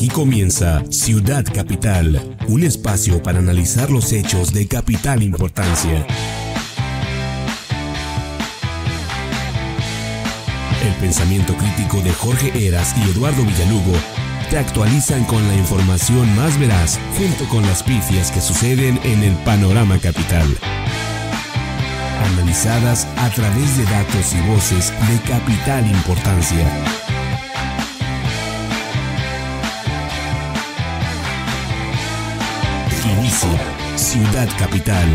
Aquí comienza Ciudad Capital, un espacio para analizar los hechos de capital importancia. El pensamiento crítico de Jorge Eras y Eduardo Villalugo te actualizan con la información más veraz junto con las pifias que suceden en el panorama capital. Analizadas a través de datos y voces de capital importancia. Ciudad Capital.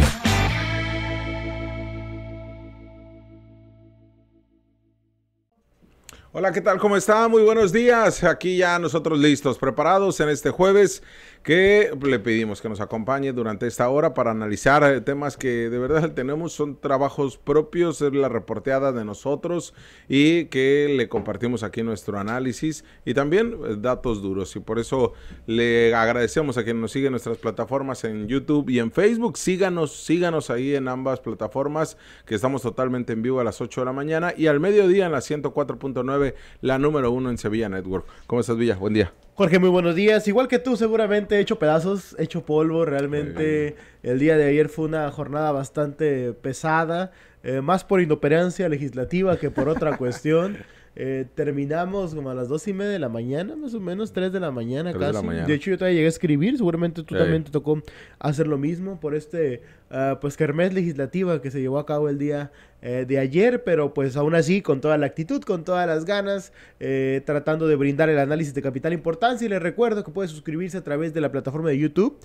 Hola, ¿qué tal? ¿Cómo está? Muy buenos días. Aquí ya nosotros listos, preparados en este jueves que le pedimos que nos acompañe durante esta hora para analizar eh, temas que de verdad tenemos, son trabajos propios, es la reporteada de nosotros y que le compartimos aquí nuestro análisis y también eh, datos duros. Y por eso le agradecemos a quien nos sigue en nuestras plataformas en YouTube y en Facebook. Síganos, síganos ahí en ambas plataformas que estamos totalmente en vivo a las 8 de la mañana y al mediodía en la 104.9, la número uno en Sevilla Network. ¿Cómo estás, Villa? Buen día. Jorge, muy buenos días. Igual que tú, seguramente he hecho pedazos, he hecho polvo. Realmente el día de ayer fue una jornada bastante pesada, eh, más por inoperancia legislativa que por otra cuestión. Eh, terminamos como a las dos y media de la mañana, más o menos, tres de la mañana casi. De, hecho, yo todavía llegué a escribir, seguramente tú también te tocó hacer lo mismo por este, ah, pues, Kermés legislativa que se llevó a cabo el día eh, de ayer, pero pues aún así, con toda la actitud, con todas las ganas, eh, tratando de brindar el análisis de capital importancia. Y les recuerdo que puede suscribirse a través de la plataforma de YouTube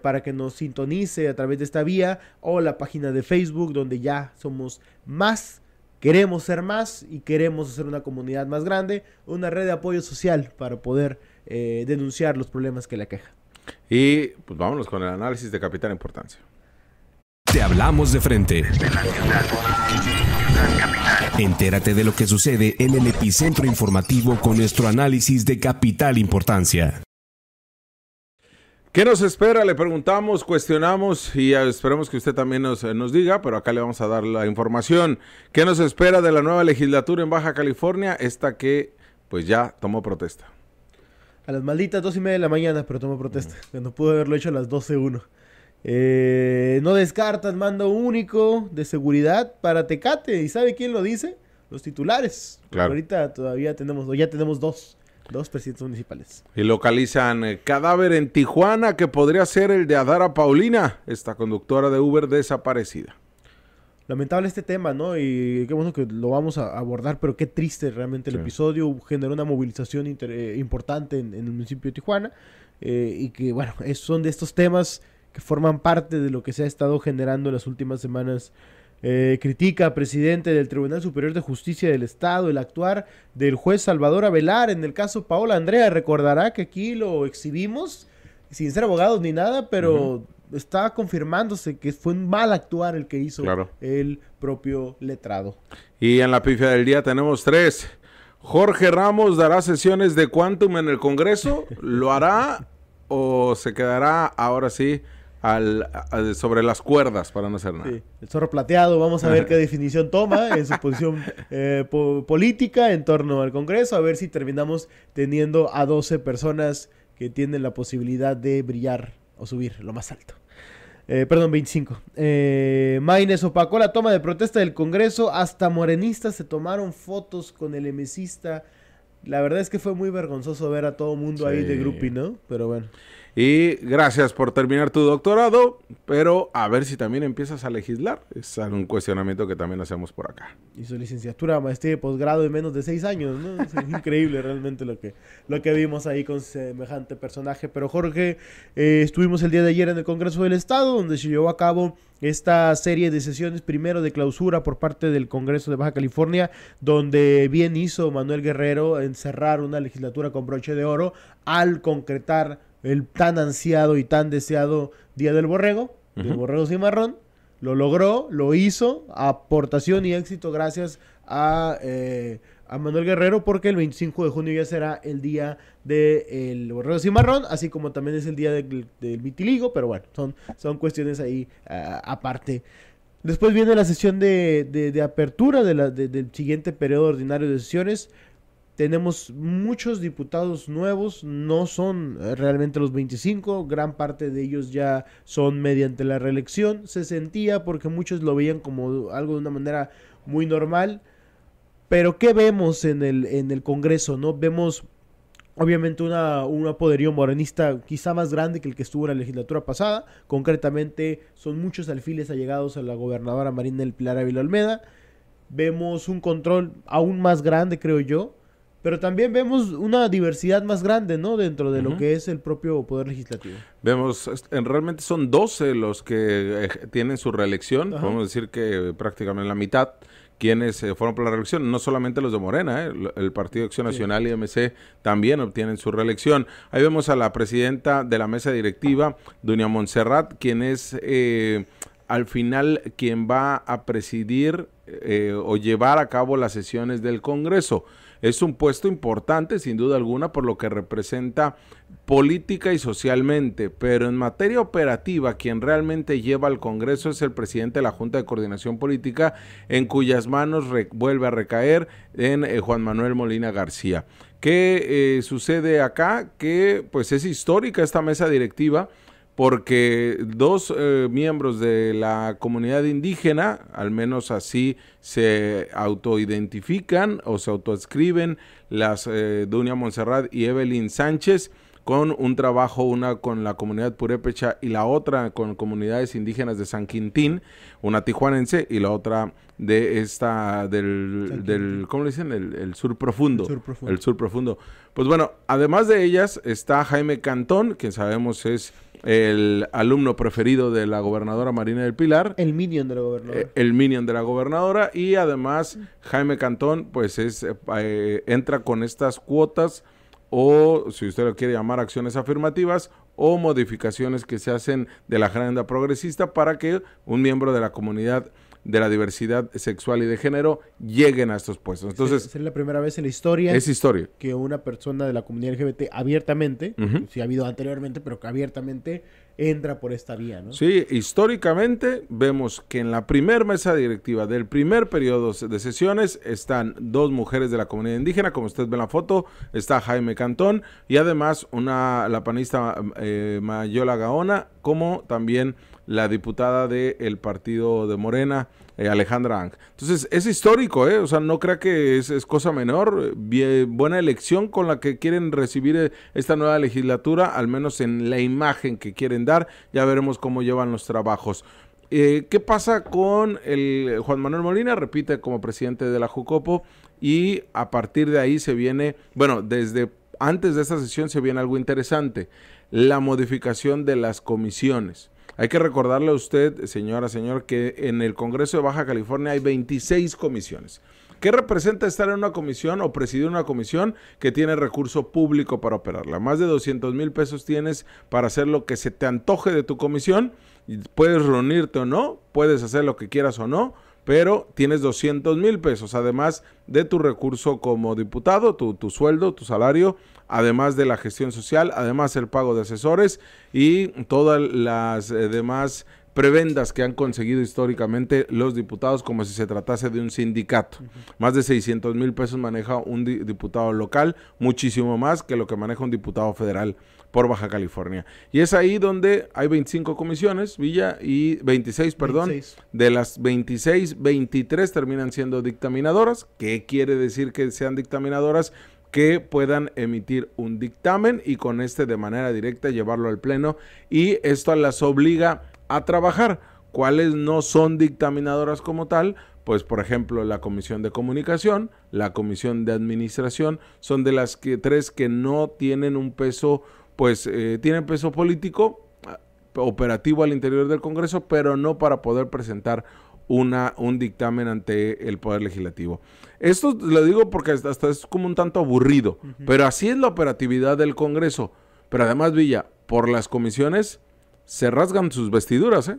para que nos sintonice a través de esta vía o la página de Facebook, donde ya somos más queremos ser más y queremos hacer una comunidad más grande, una red de apoyo social para poder eh, denunciar los problemas que la queja. Y pues vámonos con el análisis de capital importancia. Te hablamos de frente. Entérate de lo que sucede en el epicentro informativo con nuestro análisis de capital importancia. ¿Qué nos espera? Le preguntamos, cuestionamos y esperemos que usted también nos, eh, nos, diga, pero acá le vamos a dar la información. ¿Qué nos espera de la nueva legislatura en Baja California? Esta que pues ya tomó protesta. A las malditas dos y media de la mañana, pero tomó protesta. No pudo haberlo hecho a las doce Eh, no descartas mando único de seguridad para Tecate. ¿Y sabe quién lo dice? Los titulares. Claro. Ahorita todavía tenemos, ya tenemos dos. Dos presidentes municipales. Y localizan eh, cadáver en Tijuana que podría ser el de Adara Paulina, esta conductora de Uber desaparecida. Lamentable este tema, ¿no? Y qué bueno que lo vamos a abordar, pero qué triste realmente el episodio. Generó una movilización eh, importante en, el municipio de Tijuana. Eh, y que, bueno, son de estos temas que forman parte de lo que se ha estado generando en las últimas semanas eh, critica presidente del Tribunal Superior de Justicia del Estado el actuar del juez Salvador Avelar en el caso Paola Andrea. Recordará que aquí lo exhibimos sin ser abogados ni nada, pero está confirmándose que fue un mal actuar el que hizo el propio letrado. Y en la pifia del día tenemos tres. Jorge Ramos dará sesiones de Quantum en el Congreso. ¿Lo hará o se quedará ahora sí? al, sobre las cuerdas para no hacer nada. El zorro plateado, vamos a ver qué definición toma en su posición eh, política en torno al Congreso, a ver si terminamos teniendo a 12 personas que tienen la posibilidad de brillar o subir lo más alto. Eh, perdón, 25. Eh, Maines opacó la toma de protesta del Congreso. Hasta morenistas se tomaron fotos con el emecista. La verdad es que fue muy vergonzoso ver a todo mundo ahí de grupi, ¿no? Pero bueno. Y gracias por terminar tu doctorado, pero a ver si también empiezas a legislar. Es un cuestionamiento que también hacemos por acá. Y su licenciatura, maestría y posgrado en menos de seis años, ¿no? Es increíble realmente lo que, lo que vimos ahí con semejante personaje. Pero Jorge, eh, estuvimos el día de ayer en el Congreso del Estado, donde se llevó a cabo esta serie de sesiones, primero de clausura por parte del Congreso de Baja California, donde bien hizo Manuel Guerrero encerrar una legislatura con broche de oro al concretar el tan ansiado y tan deseado Día del Borrego, del Borrego Cimarrón. Lo logró, lo hizo, aportación y éxito gracias a, eh, Manuel Guerrero, porque el 25 de junio ya será el día del Borrego Cimarrón, así como también es el día del, vitiligo, pero bueno, son, son cuestiones ahí eh, aparte. Después viene la sesión de, apertura de del siguiente periodo ordinario de sesiones. Tenemos muchos diputados nuevos, no son eh, realmente los 25, gran parte de ellos ya son mediante la reelección. Se sentía porque muchos lo veían como algo de una manera muy normal. Pero ¿qué vemos en el, en el Congreso? ¿no? Vemos obviamente una, un morenista quizá más grande que el que estuvo en la legislatura pasada. Concretamente son muchos alfiles allegados a la gobernadora Marina del Pilar Ávila Almeda, Vemos un control aún más grande, creo yo, pero también vemos una diversidad más grande, ¿no? Dentro de lo que es el propio Poder Legislativo. Vemos, realmente son 12 los que eh, tienen su reelección, podemos decir que prácticamente la mitad quienes eh, fueron por la reelección, no solamente los de Morena, eh, el, Partido Acción Nacional y MC también obtienen su reelección. Ahí vemos a la presidenta de la mesa directiva, Dunia Montserrat, quien es al final quien va a presidir o llevar a cabo las sesiones del Congreso. Es un puesto importante, sin duda alguna, por lo que representa política y socialmente, pero en materia operativa, quien realmente lleva al Congreso es el presidente de la Junta de Coordinación Política, en cuyas manos vuelve a recaer en eh, Juan Manuel Molina García. ¿Qué eh, sucede acá? Que pues es histórica esta mesa directiva porque dos eh, miembros de la comunidad indígena, al menos así se autoidentifican o se autoescriben las eh, Dunia Monserrat y Evelyn Sánchez, con un trabajo, una con la comunidad purépecha y la otra con comunidades indígenas de San Quintín, una tijuanense y la otra de esta, del, ¿cómo le dicen? El, sur profundo, el, sur profundo, el sur profundo. Pues bueno, además de ellas está Jaime Cantón, que sabemos es el alumno preferido de la gobernadora Marina del Pilar. El minion de la gobernadora. Eh, el minion de la gobernadora. Y además Jaime Cantón, pues es, eh, eh, entra con estas cuotas o, si usted lo quiere llamar, acciones afirmativas o modificaciones que se hacen de la agenda progresista para que un miembro de la comunidad de la diversidad sexual y de género lleguen a estos puestos. Entonces, es, la primera vez en la historia, que una persona de la comunidad LGBT abiertamente, si ha habido anteriormente, pero que abiertamente entra por esta vía, ¿no? Sí, históricamente vemos que en la primera mesa directiva del primer periodo de sesiones están dos mujeres de la comunidad indígena, como usted ve en la foto, está Jaime Cantón y además una la panista eh, Mayola Gaona, como también la diputada del partido de Morena, eh, Alejandra Ang. Entonces, es histórico, ¿eh? O sea, no crea que es, cosa menor. buena elección con la que quieren recibir eh, esta nueva legislatura, al menos en la imagen que quieren dar. Ya veremos cómo llevan los trabajos. Eh, ¿Qué pasa con el Juan Manuel Molina? Repite como presidente de la Jucopo y a partir de ahí se viene, bueno, desde antes de esta sesión se viene algo interesante, la modificación de las comisiones. Hay que recordarle a usted, señora, señor, que en el Congreso de Baja California hay 26 comisiones. ¿Qué representa estar en una comisión o presidir una comisión que tiene recurso público para operarla? Más de 200 mil pesos tienes para hacer lo que se te antoje de tu comisión. Puedes reunirte o no, puedes hacer lo que quieras o no pero tienes 200 mil pesos, además de tu recurso como diputado, tu, tu, sueldo, tu salario, además de la gestión social, además el pago de asesores y todas las eh, demás prebendas que han conseguido históricamente los diputados como si se tratase de un sindicato. Más de 600 mil pesos maneja un diputado local, muchísimo más que lo que maneja un diputado federal por Baja California. Y es ahí donde hay 25 comisiones, Villa, y 26, perdón. De las 26, 23 terminan siendo dictaminadoras. ¿Qué quiere decir que sean dictaminadoras? que puedan emitir un dictamen y con este de manera directa llevarlo al Pleno. Y esto las obliga a trabajar, cuáles no son dictaminadoras como tal, pues por ejemplo la comisión de comunicación, la comisión de administración, son de las que, tres que no tienen un peso, pues eh, tienen peso político eh, operativo al interior del Congreso, pero no para poder presentar una, un dictamen ante el Poder Legislativo. Esto lo digo porque hasta, es como un tanto aburrido, pero así es la operatividad del Congreso. Pero además, Villa, por las comisiones, se rasgan sus vestiduras, ¿eh?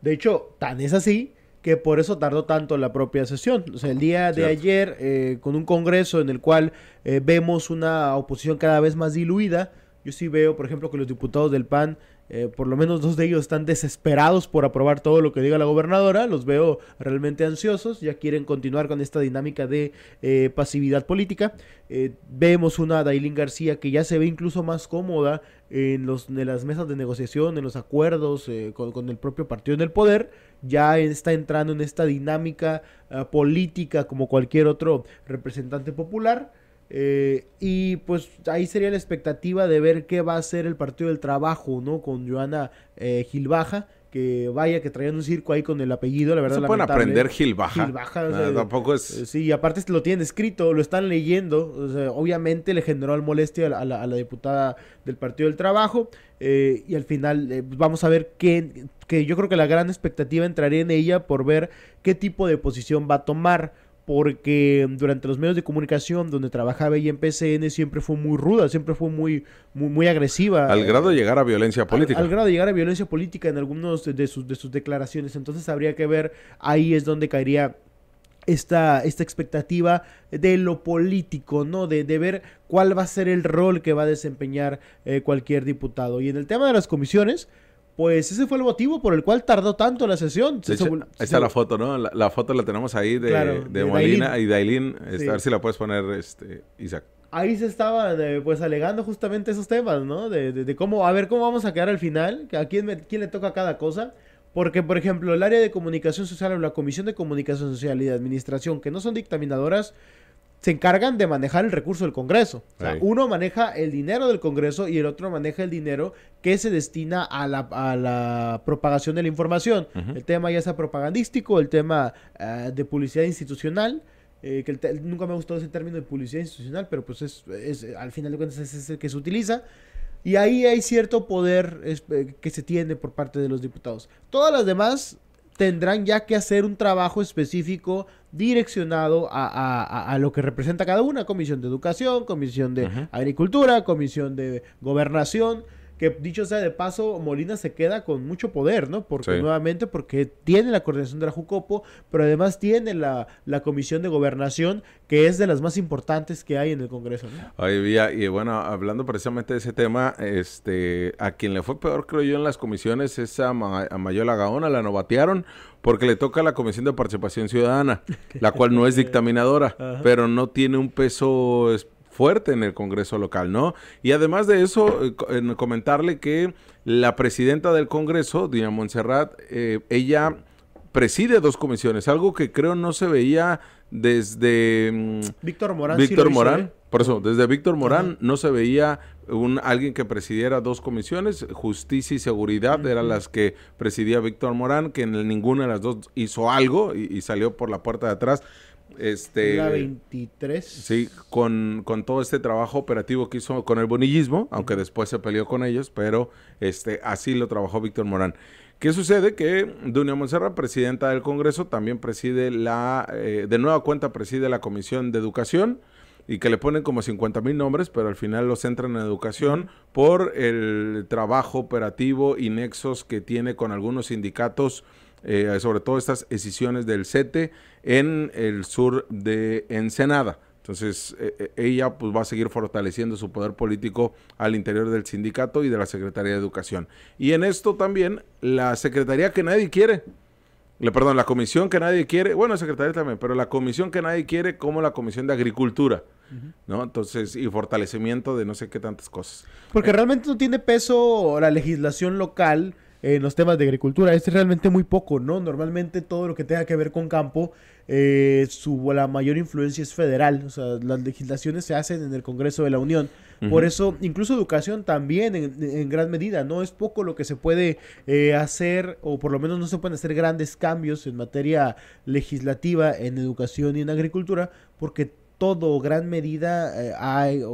De hecho, tan es así que por eso tardó tanto la propia sesión. O sea, el día de ayer, eh, con un congreso en el cual eh, vemos una oposición cada vez más diluida, yo sí veo, por ejemplo, que los diputados del PAN eh, por lo menos dos de ellos están desesperados por aprobar todo lo que diga la gobernadora, los veo realmente ansiosos, ya quieren continuar con esta dinámica de eh, pasividad política. Eh, vemos una Dailin García que ya se ve incluso más cómoda en, los, las mesas de negociación, en los acuerdos con, el propio partido en el poder, ya está entrando en esta dinámica ah, política como cualquier otro representante popular. Eh, y pues ahí sería la expectativa de ver qué va a ser el partido del trabajo, ¿no? Con Joana eh, Gilbaja, que vaya, que traían un circo ahí con el apellido, la verdad. Se pueden aprender Gilbaja. Gilbaja, ah, tampoco es. Eh, sí, y aparte lo tienen escrito, lo están leyendo. obviamente le generó molestia a la, a, la, diputada del Partido del Trabajo. Eh, y al final pues, vamos a ver qué, que yo creo que la gran expectativa entraría en ella por ver qué tipo de posición va a tomar porque durante los medios de comunicación donde trabajaba y en PCN siempre fue muy ruda, siempre fue muy, muy, agresiva. Al grado de llegar a violencia política. Al, grado de llegar a violencia política en algunos de sus, de sus declaraciones. Entonces habría que ver, ahí es donde caería esta, esta expectativa de lo político, ¿no? De, ver cuál va a ser el rol que va a desempeñar eh, cualquier diputado. Y en el tema de las comisiones, pues ese fue el motivo por el cual tardó tanto la sesión. la foto, ¿no? La, foto la tenemos ahí de, de, Molina y Dailin. Este, a ver si la puedes poner, este, Isaac. Ahí se estaba pues, alegando justamente esos temas, ¿no? De, cómo, a ver, cómo vamos a quedar al final, a quién, quién le toca cada cosa. Porque, por ejemplo, el área de comunicación social o la Comisión de Comunicación Social y de Administración, que no son dictaminadoras, se encargan de manejar el recurso del Congreso. uno maneja el dinero del Congreso y el otro maneja el dinero que se destina a la, propagación de la información. El tema ya sea propagandístico, el tema eh, de publicidad institucional. Eh, que nunca me ha gustado ese término de publicidad institucional, pero pues es, al final de cuentas es, el que se utiliza. Y ahí hay cierto poder eh, que se tiene por parte de los diputados. Todas las demás tendrán ya que hacer un trabajo específico direccionado a, a, a, lo que representa cada una, comisión de educación, comisión de agricultura, comisión de gobernación, que dicho sea de paso, Molina se queda con mucho poder, ¿no? Porque nuevamente, porque tiene la coordinación de la Jucopo, pero además tiene la, la, comisión de gobernación, que es de las más importantes que hay en el Congreso, ¿no? Ay, y bueno, hablando precisamente de ese tema, este, a quien le fue peor, creo yo, en las comisiones es a, Mayola Gaona, la novatearon porque le toca la Comisión de Participación Ciudadana, la cual no es dictaminadora, pero no tiene un peso específico fuerte en el Congreso local, ¿no? Y además de eso, eh, comentarle que la presidenta del Congreso, Diana Montserrat, eh, ella preside dos comisiones, algo que creo no se veía desde... Mm, Víctor Morán. Víctor Morán. ¿eh? Por eso, desde Víctor Morán no se veía un, alguien que presidiera dos comisiones, justicia y seguridad, eran las que presidía Víctor Morán, que en ninguna de las dos hizo algo y, y, salió por la puerta de atrás. Este, la 23. Sí, con, con, todo este trabajo operativo que hizo con el bonillismo, aunque después se peleó con ellos, pero este, así lo trabajó Víctor Morán. ¿Qué sucede? Que Dunia Monserrat, presidenta del Congreso, también preside la, eh, de nueva cuenta preside la Comisión de Educación y que le ponen como 50 mil nombres, pero al final los centran en educación por el trabajo operativo y nexos que tiene con algunos sindicatos eh, sobre todo estas escisiones del CETE en el sur de Ensenada. Entonces, eh, eh, ella pues, va a seguir fortaleciendo su poder político al interior del sindicato y de la Secretaría de Educación. Y en esto también, la Secretaría que nadie quiere, le, perdón, la comisión que nadie quiere, bueno, Secretaría también, pero la comisión que nadie quiere como la Comisión de Agricultura. ¿no? Entonces, y fortalecimiento de no sé qué tantas cosas. Porque realmente no tiene peso la legislación local en los temas de agricultura. Es realmente muy poco, ¿no? Normalmente todo lo que tenga que ver con campo, eh, su, la mayor influencia es federal. O sea, las legislaciones se hacen en el Congreso de la Unión. Por eso, incluso educación también en, gran medida, ¿no? Es poco lo que se puede eh, hacer, o por lo menos no se pueden hacer grandes cambios en materia legislativa, en educación y en agricultura, porque todo gran medida eh,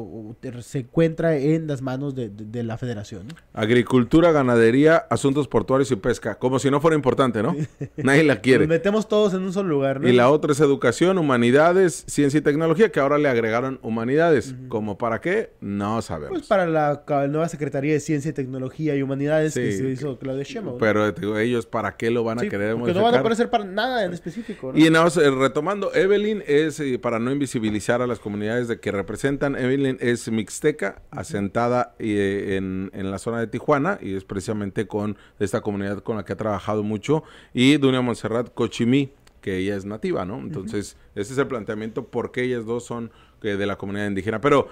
se encuentra en las manos de, la federación. Agricultura, ganadería, asuntos portuarios y pesca, como si no fuera importante, ¿no? Nadie la quiere. metemos todos en un solo lugar, ¿no? Y la otra es educación, humanidades, ciencia y tecnología, que ahora le agregaron humanidades. ¿Como para qué? No sabemos. Pues para la, nueva Secretaría de Ciencia y Tecnología y Humanidades que se hizo Claudio Schemo. Pero ellos para qué lo van a querer no van a aparecer para nada en específico, Y eh, retomando, Evelyn es eh, para no invisibilizar a las comunidades de que representan. Evelyn es mixteca, asentada eh, en, la zona de Tijuana y es precisamente con esta comunidad con la que ha trabajado mucho. Y Dunia Monserrat Cochimí, que ella es nativa, ¿no? Entonces, ese es el planteamiento porque ellas dos son eh, de la comunidad indígena. Pero,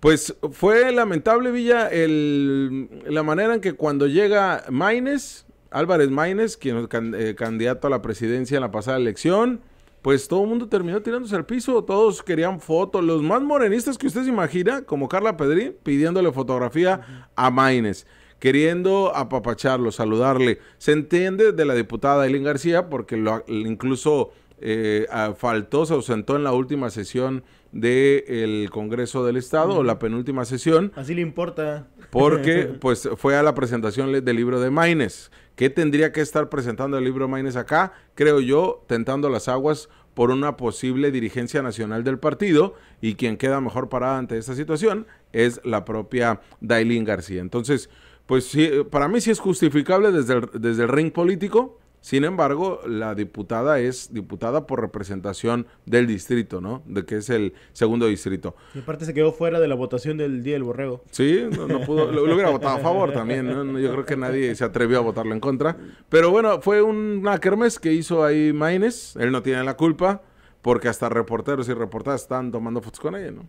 pues fue lamentable, Villa, el, la manera en que cuando llega Maines, Álvarez Maines, quien es eh, candidato a la presidencia en la pasada elección, pues todo el mundo terminó tirándose al piso, todos querían fotos, los más morenistas que usted se imagina, como Carla Pedrín, pidiéndole fotografía a Maines, queriendo apapacharlo, saludarle. Se entiende de la diputada Eileen García, porque lo, incluso eh, faltó, se ausentó en la última sesión del Congreso del Estado, o la penúltima sesión. Así le importa. Porque pues fue a la presentación del libro de Maines ¿Qué tendría que estar presentando el libro Maines acá? Creo yo, tentando las aguas por una posible dirigencia nacional del partido y quien queda mejor parada ante esta situación es la propia Dailin García. Entonces, pues sí, eh, para mí sí es justificable desde desde el ring político, sin embargo, la diputada es diputada por representación del distrito, ¿no? De que es el segundo distrito. Y aparte se quedó fuera de la votación del Día del Borrego. Sí, no, pudo. Lo, hubiera votado a favor también, ¿no? Yo creo que nadie se atrevió a votarlo en contra. Pero bueno, fue una kermes que hizo ahí Maines. Él no tiene la culpa porque hasta reporteros y reportadas están tomando fotos con ella, ¿no?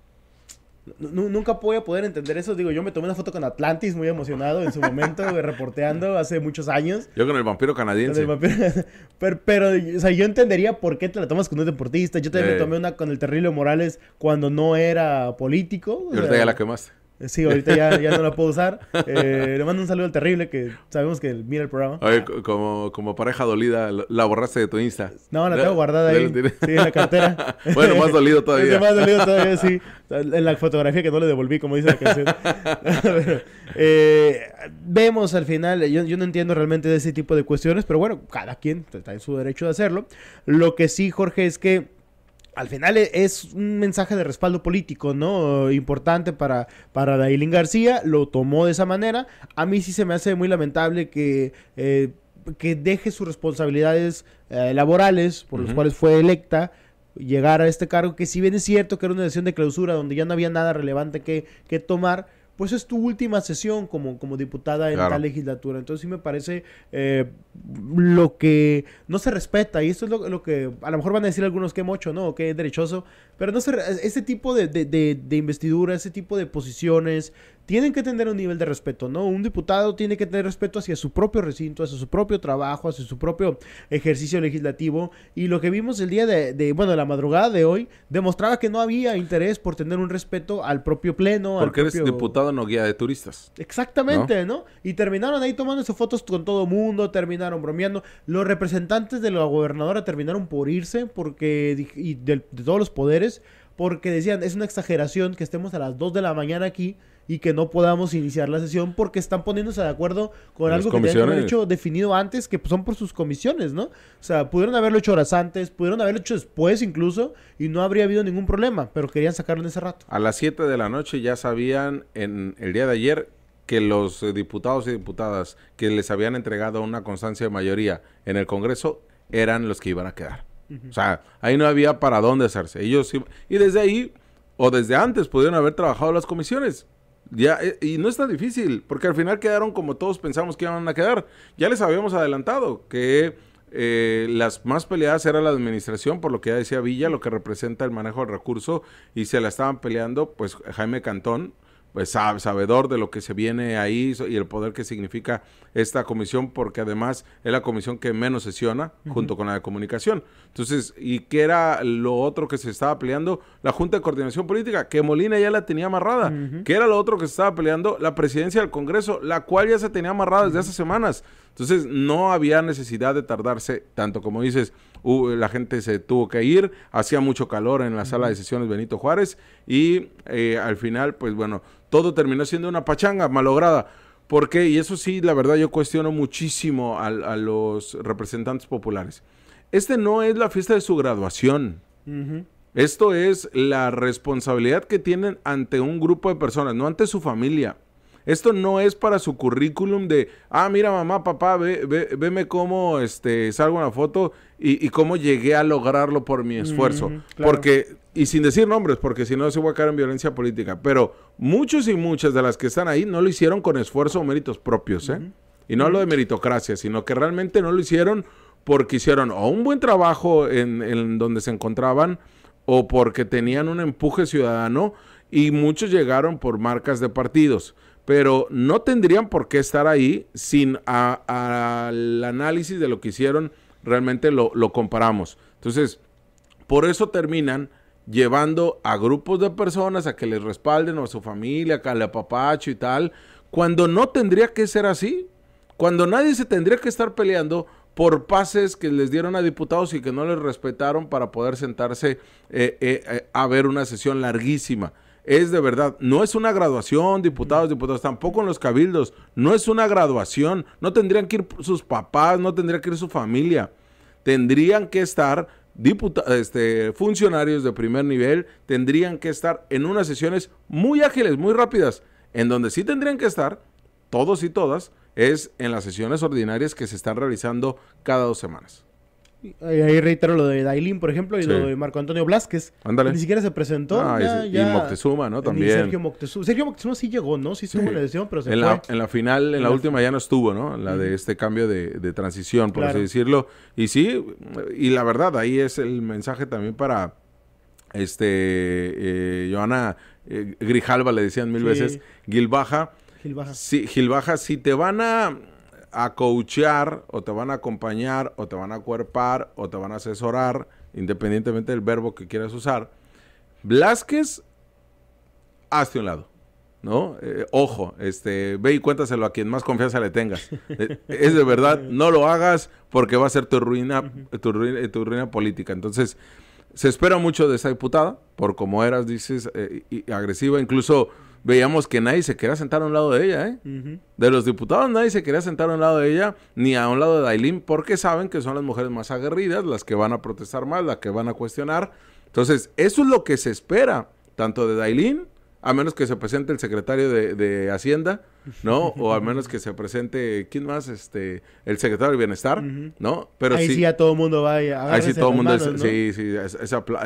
Nunca voy a poder entender eso. Digo, yo me tomé una foto con Atlantis muy emocionado en su momento, reporteando hace muchos años. Yo con el vampiro canadiense. pero, o sea, yo entendería por qué te la tomas con un deportista. Yo también me tomé una con el Terrillo Morales cuando no era político. Y ahorita la eh, sí, ahorita ya, no la puedo usar. Eh, le mando un saludo terrible que sabemos que mira el programa. como, pareja dolida, la borraste de tu Insta. No, la tengo guardada ahí. Sí, en la cartera. Bueno, más dolido todavía. más dolido todavía, sí. En la fotografía que no le devolví, como dice la canción. Eh, vemos al final, yo, yo no entiendo realmente de ese tipo de cuestiones, pero bueno, cada quien está en su derecho de hacerlo. Lo que sí, Jorge, es que al final e-, es un mensaje de respaldo político, ¿no? Importante para, para Dailin García, lo tomó de esa manera. A mí sí se me hace muy lamentable que, eh, que deje sus responsabilidades eh, laborales, por las los cuales fue electa, llegar a este cargo, que si bien es cierto que era una decisión de clausura donde ya no había nada relevante que, que tomar, pues es tu última sesión como, como diputada en tal la legislatura. Entonces sí me parece eh, lo que no se respeta, y esto es lo, que a lo mejor van a decir algunos que mocho, ¿no? Que es derechoso, pero no ese tipo de, investidura, ese tipo de posiciones, tienen que tener un nivel de respeto, ¿no? Un diputado tiene que tener respeto hacia su propio recinto, hacia su propio trabajo, hacia su propio ejercicio legislativo. Y lo que vimos el día de, bueno, la madrugada de hoy, demostraba que no había interés por tener un respeto al propio pleno. Porque eres diputado, no guía de turistas. Exactamente, ¿no? Y terminaron ahí tomando sus fotos con todo mundo, terminaron bromeando. Los representantes de la gobernadora terminaron por irse porque, y de todos los poderes porque decían, es una exageración que estemos a las 2 de la mañana aquí y que no podamos iniciar la sesión porque están poniéndose de acuerdo con algo que ya haber hecho definido antes, que son por sus comisiones, ¿no? O sea, pudieron haberlo hecho horas antes, pudieron haberlo hecho después incluso, y no habría habido ningún problema, pero querían sacarlo en ese rato. A las 7 de la noche ya sabían en el día de ayer que los eh, diputados y diputadas que les habían entregado una constancia de mayoría en el Congreso eran los que iban a quedar. O sea, ahí no había para dónde hacerse. Ellos y desde ahí, o desde antes, pudieron haber trabajado las comisiones. Ya, eh, y no es tan difícil, porque al final quedaron como todos pensamos que iban a quedar. Ya les habíamos adelantado que eh, las más peleadas era la administración, por lo que ya decía Villa, lo que representa el manejo del recurso, y se la estaban peleando, pues Jaime Cantón, pues, sabedor de lo que se viene ahí y el poder que significa esta comisión, porque además es la comisión que menos sesiona junto con la de comunicación. Entonces, ¿y qué era lo otro que se estaba peleando? La Junta de Coordinación Política, que Molina ya la tenía amarrada. que ¿Qué era lo otro que se estaba peleando? La presidencia del Congreso, la cual ya se tenía amarrada desde hace semanas. Entonces, no había necesidad de tardarse tanto como dices. la gente se tuvo que ir, hacía mucho calor en la sala de sesiones Benito Juárez y eh, al final, pues bueno, todo terminó siendo una pachanga malograda. ¿Por qué? Y eso sí, la verdad, yo cuestiono muchísimo a, los representantes populares. Este no es la fiesta de su graduación. Esto es la responsabilidad que tienen ante un grupo de personas, no ante su familia. Esto no es para su currículum de, ah, mira mamá, papá, ve, ve, veme cómo este, salgo una foto y, cómo llegué a lograrlo por mi esfuerzo. Porque, y sin decir nombres, porque si no se va a caer en violencia política, pero muchos y muchas de las que están ahí no lo hicieron con esfuerzo o méritos propios, ¿eh? Y no hablo de meritocracia, sino que realmente no lo hicieron porque hicieron o un buen trabajo en donde se encontraban o porque tenían un empuje ciudadano y muchos llegaron por marcas de partidos pero no tendrían por qué estar ahí sin el al análisis de lo que hicieron, realmente lo, comparamos. Entonces, por eso terminan llevando a grupos de personas a que les respalden o a su familia, a la papacho y tal, cuando no tendría que ser así, cuando nadie se tendría que estar peleando por pases que les dieron a diputados y que no les respetaron para poder sentarse eh, eh, eh, a ver una sesión larguísima es de verdad, no es una graduación, diputados, diputados, tampoco en los cabildos, no es una graduación, no tendrían que ir sus papás, no tendría que ir su familia, tendrían que estar este, funcionarios de primer nivel tendrían que estar en unas sesiones muy ágiles, muy rápidas, en donde sí tendrían que estar, todos y todas, es en las sesiones ordinarias que se están realizando cada dos semanas ahí reitero lo de Dailin, por ejemplo, y lo de Marco Antonio Blázquez Ándale. Ni siquiera se presentó. Ah, y, Moctezuma, ¿no? También. Sergio Moctezuma. Sergio Moctezuma sí llegó, ¿no? Sí estuvo en la edición, pero se en en la final, en, la, última ya no estuvo, ¿no? La de este cambio de, transición, por así decirlo. Y sí, y la verdad, ahí es el mensaje también para este eh, Joana eh, Grijalva, le decían mil veces, Gilbaja. Gilbaja. Sí, Gilbaja, si te van a a coachear o te van a acompañar o te van a cuerpar o te van a asesorar, independientemente del verbo que quieras usar. Blasquez, hazte un lado. ¿no? Eh, ojo, este, ve y cuéntaselo a quien más confianza le tengas. Eh, es de verdad, no lo hagas porque va a ser tu ruina, tu ruina, política. Entonces, se espera mucho de esa diputada, por como eras, dices, eh, agresiva, incluso veíamos que nadie se quería sentar a un lado de ella, ¿eh? De los diputados nadie se quería sentar a un lado de ella, ni a un lado de Dailín, porque saben que son las mujeres más aguerridas, las que van a protestar más, las que van a cuestionar. Entonces, eso es lo que se espera, tanto de Dailín a menos que se presente el secretario de, de Hacienda, ¿no? O al menos que se presente, ¿quién más? Este, el secretario de Bienestar, ¿no? Pero ahí sí, a todo mundo va a Ahí sí todo el mundo, sí, sí,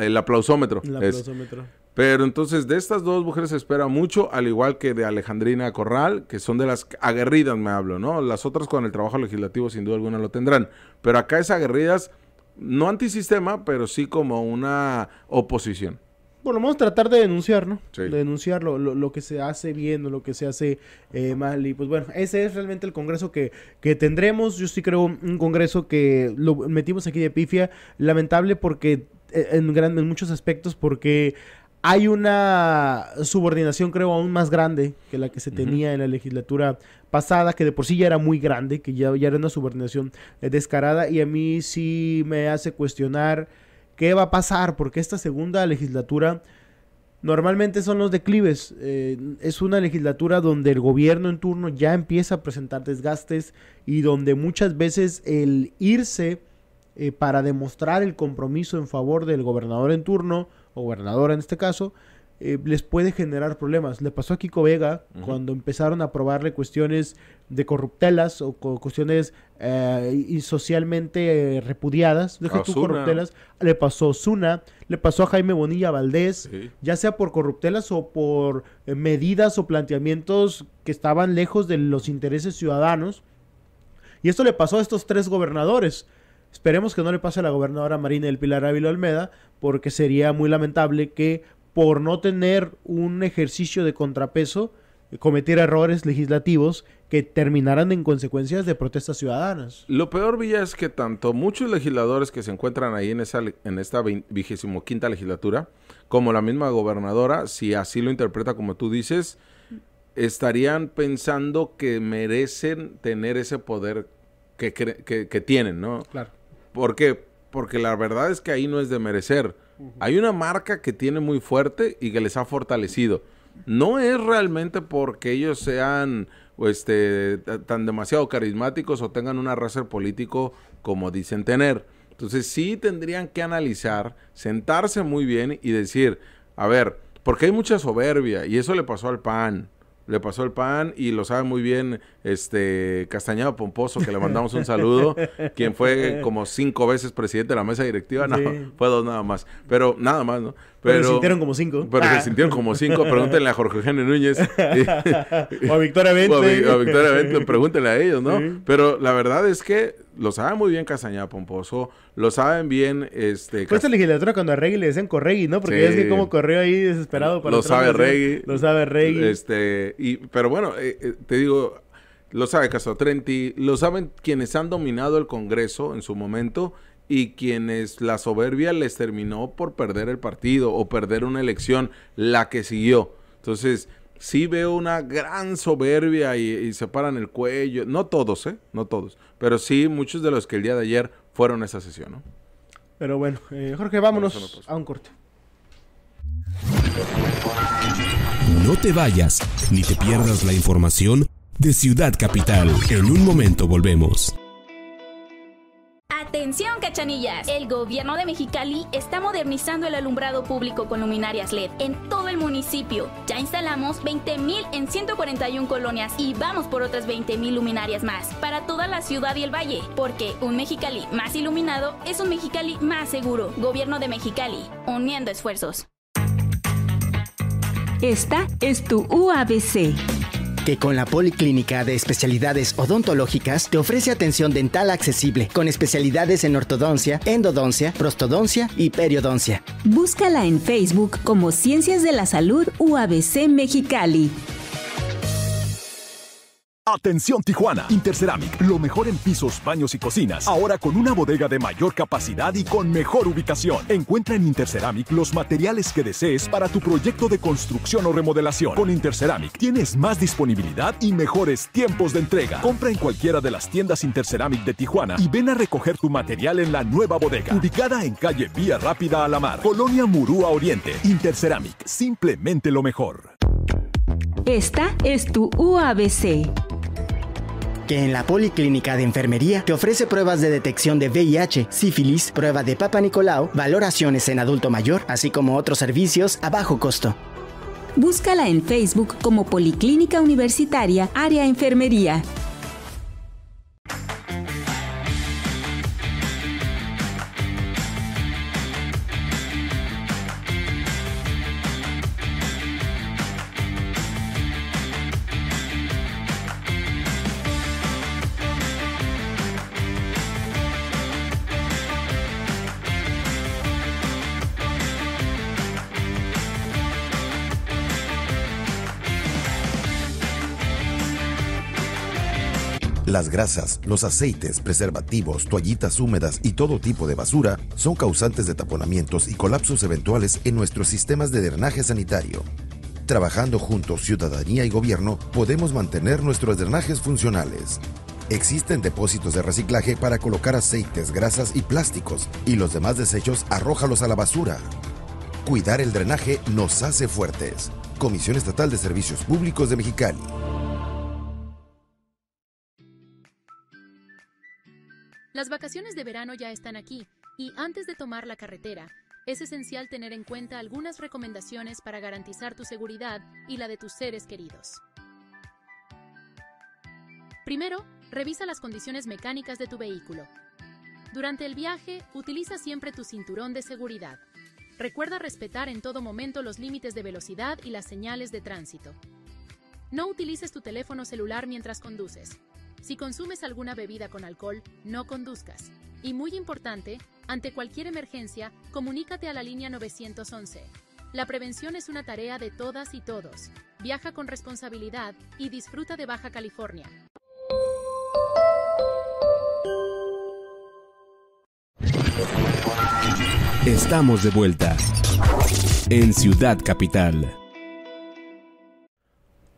el aplausómetro. El aplausómetro. Pero entonces de estas dos mujeres se espera mucho, al igual que de Alejandrina Corral, que son de las aguerridas, me hablo, ¿no? Las otras con el trabajo legislativo sin duda alguna lo tendrán. Pero acá es aguerridas, no antisistema, pero sí como una oposición por lo menos tratar de denunciar, ¿no? De denunciar lo, que se hace bien o lo que se hace eh, mal. Y pues bueno, ese es realmente el congreso que, tendremos. Yo sí creo un congreso que lo metimos aquí de pifia. Lamentable porque e, en, en muchos aspectos porque hay una subordinación creo aún más grande que la que se tenía en la legislatura pasada, que de por sí ya era muy grande, que ya, ya era una subordinación eh, descarada y a mí sí me hace cuestionar qué va a pasar, porque esta segunda legislatura normalmente son los declives. Eh, es una legislatura donde el gobierno en turno ya empieza a presentar desgastes y donde muchas veces el irse eh, para demostrar el compromiso en favor del gobernador en turno, o gobernadora en este caso, eh, les puede generar problemas. Le pasó a Kiko Vega cuando empezaron a probarle cuestiones de corruptelas o cuestiones eh, y socialmente eh, repudiadas. Deja tú corruptelas. Le pasó a le pasó a Jaime Bonilla Valdés, ya sea por corruptelas o por medidas o planteamientos que estaban lejos de los intereses ciudadanos. Y esto le pasó a estos tres gobernadores. Esperemos que no le pase a la gobernadora Marina del Pilar Ávila Olmeda, porque sería muy lamentable que por no tener un ejercicio de contrapeso, eh, cometer errores legislativos que terminaran en consecuencias de protestas ciudadanas. Lo peor, Villa, es que tanto muchos legisladores que se encuentran ahí en, esa, en esta vigésimo quinta legislatura, como la misma gobernadora, si así lo interpreta como tú dices, estarían pensando que merecen tener ese poder que, que, que tienen, ¿no? Claro. ¿Por Porque la verdad es que ahí no es de merecer hay una marca que tiene muy fuerte y que les ha fortalecido. No es realmente porque ellos sean este, tan demasiado carismáticos o tengan un arrastre político como dicen tener. Entonces sí tendrían que analizar, sentarse muy bien y decir, a ver, porque hay mucha soberbia y eso le pasó al PAN, le pasó el pan y lo sabe muy bien este Castañado Pomposo, que le mandamos un saludo, quien fue como cinco veces presidente de la mesa directiva, no, fue dos nada más, pero nada más, ¿no? Pero, se sintieron como cinco. Pero se ah. sintieron como cinco, pregúntenle a Jorge Eugenio Núñez. o a Victoria Vente. O a, Victoria pregúntenle a ellos, ¿no? Pero la verdad es que lo sabe muy bien Casañá, Pomposo, lo saben bien este... pues esta legislatura cuando a Reggie le decían Corregui, ¿no? Porque ya es que como corrió ahí desesperado para... Lo sabe Regui. Lo sabe Regui. Este, y, pero bueno, eh, eh, te digo, lo sabe Trenti. lo saben quienes han dominado el Congreso en su momento y quienes la soberbia les terminó por perder el partido o perder una elección, la que siguió. Entonces, sí veo una gran soberbia y, se paran el cuello. No todos, ¿eh? No todos. Pero sí muchos de los que el día de ayer fueron a esa sesión, ¿no? Pero bueno, eh, Jorge, vámonos a un corte. No te vayas, ni te pierdas la información de Ciudad Capital. En un momento volvemos. Atención, cachanillas. El gobierno de Mexicali está modernizando el alumbrado público con luminarias LED en todo el municipio. Ya instalamos 20.000 en 141 colonias y vamos por otras 20.000 luminarias más para toda la ciudad y el valle, porque un Mexicali más iluminado es un Mexicali más seguro. Gobierno de Mexicali, uniendo esfuerzos. Esta es tu UABC que con la Policlínica de Especialidades Odontológicas te ofrece atención dental accesible, con especialidades en ortodoncia, endodoncia, prostodoncia y periodoncia. Búscala en Facebook como Ciencias de la Salud UABC Mexicali. Atención Tijuana, Interceramic, lo mejor en pisos, baños y cocinas, ahora con una bodega de mayor capacidad y con mejor ubicación. Encuentra en Interceramic los materiales que desees para tu proyecto de construcción o remodelación. Con Interceramic tienes más disponibilidad y mejores tiempos de entrega. Compra en cualquiera de las tiendas Interceramic de Tijuana y ven a recoger tu material en la nueva bodega, ubicada en calle Vía Rápida a la Mar, Colonia Murúa Oriente. Interceramic, simplemente lo mejor. Esta es tu UABC que en la Policlínica de Enfermería te ofrece pruebas de detección de VIH, sífilis, prueba de Papa Nicolau, valoraciones en adulto mayor, así como otros servicios a bajo costo. Búscala en Facebook como Policlínica Universitaria Área Enfermería. Las grasas, los aceites, preservativos, toallitas húmedas y todo tipo de basura son causantes de taponamientos y colapsos eventuales en nuestros sistemas de drenaje sanitario. Trabajando juntos ciudadanía y gobierno, podemos mantener nuestros drenajes funcionales. Existen depósitos de reciclaje para colocar aceites, grasas y plásticos, y los demás desechos arrójalos a la basura. Cuidar el drenaje nos hace fuertes. Comisión Estatal de Servicios Públicos de Mexicali. Las vacaciones de verano ya están aquí, y antes de tomar la carretera, es esencial tener en cuenta algunas recomendaciones para garantizar tu seguridad y la de tus seres queridos. Primero, revisa las condiciones mecánicas de tu vehículo. Durante el viaje, utiliza siempre tu cinturón de seguridad. Recuerda respetar en todo momento los límites de velocidad y las señales de tránsito. No utilices tu teléfono celular mientras conduces. Si consumes alguna bebida con alcohol, no conduzcas. Y muy importante, ante cualquier emergencia, comunícate a la línea 911. La prevención es una tarea de todas y todos. Viaja con responsabilidad y disfruta de Baja California. Estamos de vuelta en Ciudad Capital.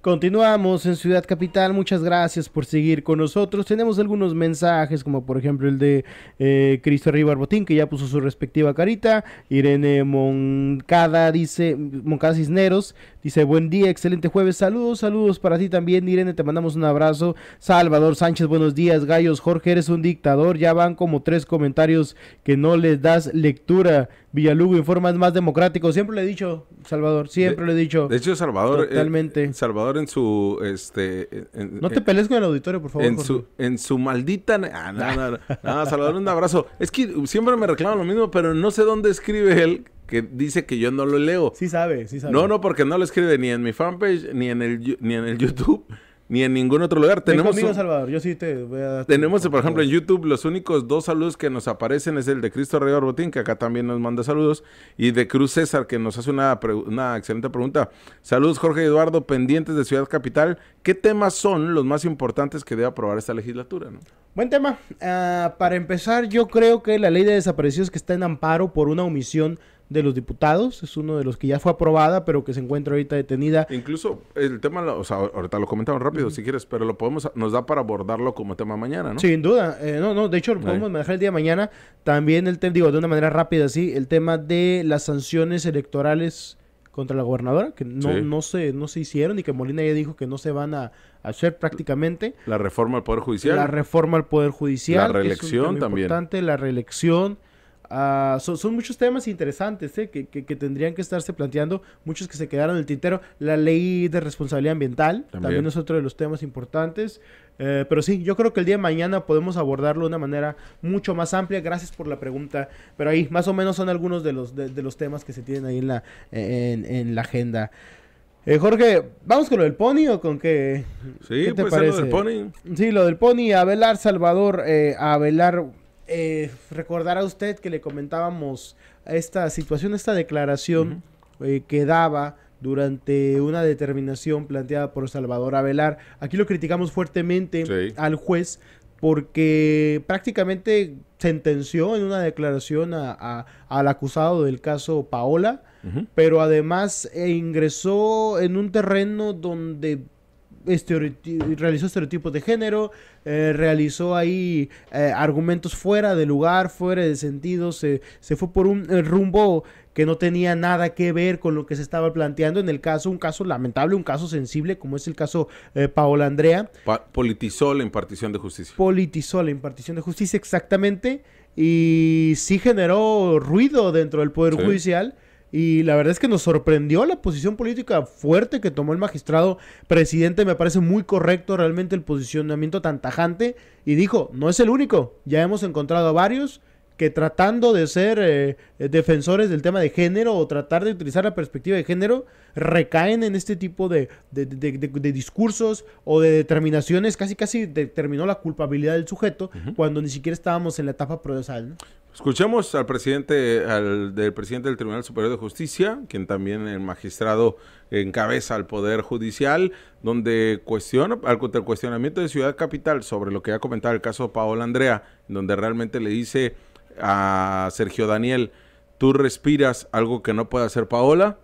Continuamos en Ciudad Capital, muchas gracias por seguir con nosotros. Tenemos algunos mensajes, como por ejemplo el de eh, Cristo Ríbar Botín que ya puso su respectiva carita. Irene Moncada dice, Moncada Cisneros, dice, buen día, excelente jueves, saludos, saludos para ti también, Irene, te mandamos un abrazo. Salvador Sánchez, buenos días, Gallos, Jorge, eres un dictador, ya van como tres comentarios que no les das lectura. Villalugo informa es más democrático. Siempre le he dicho, Salvador, siempre le he dicho. De hecho, Salvador. Eh, Totalmente. Eh, Salvador en su. este No te pelees con el auditorio, por favor. En, su, en su maldita. Ah, nada... no, Salvador, un abrazo. Es que siempre me reclaman lo mismo, pero no sé dónde escribe él que dice que yo no lo leo. Sí sabe, sí sabe. No, no, porque no lo escribe ni en mi fanpage, ni en el, ni en el YouTube ni en ningún otro lugar. Tenemos conmigo, Salvador, yo sí te Tenemos, por ejemplo, en YouTube los únicos dos saludos que nos aparecen es el de Cristo Rey Botín que acá también nos manda saludos, y de Cruz César, que nos hace una, una excelente pregunta. Saludos, Jorge Eduardo, pendientes de Ciudad Capital. ¿Qué temas son los más importantes que debe aprobar esta legislatura? Buen tema. Ah, para empezar, yo creo que la ley de desaparecidos que está en amparo por una omisión de los diputados, es uno de los que ya fue aprobada, pero que se encuentra ahorita detenida. Incluso el tema, o sea, ahorita lo comentamos rápido si quieres, pero lo podemos, nos da para abordarlo como tema mañana, ¿no? Sin duda, eh, no, no, de hecho podemos manejar el día mañana. También el tema, digo, de una manera rápida, sí, el tema de las sanciones electorales contra la gobernadora, que no, no, se, no se hicieron y que Molina ya dijo que no se van a, hacer prácticamente. La reforma al Poder Judicial. La reforma al Poder Judicial. La reelección también. Importante, la reelección Ah, son, muchos temas interesantes ¿eh? que, tendrían que estarse planteando, muchos que se quedaron en el tintero. La ley de responsabilidad ambiental también, es otro de los temas importantes. Eh, pero sí, yo creo que el día de mañana podemos abordarlo de una manera mucho más amplia. Gracias por la pregunta. Pero ahí, más o menos, son algunos de los, de, los temas que se tienen ahí en la, en, la agenda. Eh, Jorge, ¿vamos con lo del pony o con qué? Sí, te pues lo del pony. Sí, lo del pony. velar Salvador, velar eh, recordará usted que le comentábamos esta situación, esta declaración eh, que daba durante una determinación planteada por Salvador Avelar. Aquí lo criticamos fuertemente al juez porque prácticamente sentenció en una declaración al acusado del caso Paola, pero además eh, ingresó en un terreno donde realizó estereotipos de género, eh, realizó ahí eh, argumentos fuera de lugar, fuera de sentido, se, se fue por un eh, rumbo que no tenía nada que ver con lo que se estaba planteando en el caso, un caso lamentable, un caso sensible, como es el caso Paola Andrea. politizó la impartición de justicia. Politizó la impartición de justicia, exactamente, y sí generó ruido dentro del Poder Judicial y la verdad es que nos sorprendió la posición política fuerte que tomó el magistrado presidente. Me parece muy correcto realmente el posicionamiento tan tajante. Y dijo, no es el único, ya hemos encontrado a varios que tratando de ser eh, defensores del tema de género o tratar de utilizar la perspectiva de género, recaen en este tipo de, discursos o de determinaciones, casi casi determinó la culpabilidad del sujeto cuando ni siquiera estábamos en la etapa procesal. ¿no? Escuchemos al presidente, al del presidente del Tribunal Superior de Justicia, quien también el magistrado encabeza al Poder Judicial, donde cuestiona, al cuestionamiento de Ciudad Capital sobre lo que ha comentado el caso Paola Andrea, donde realmente le dice a Sergio Daniel, tú respiras algo que no puede hacer Paola,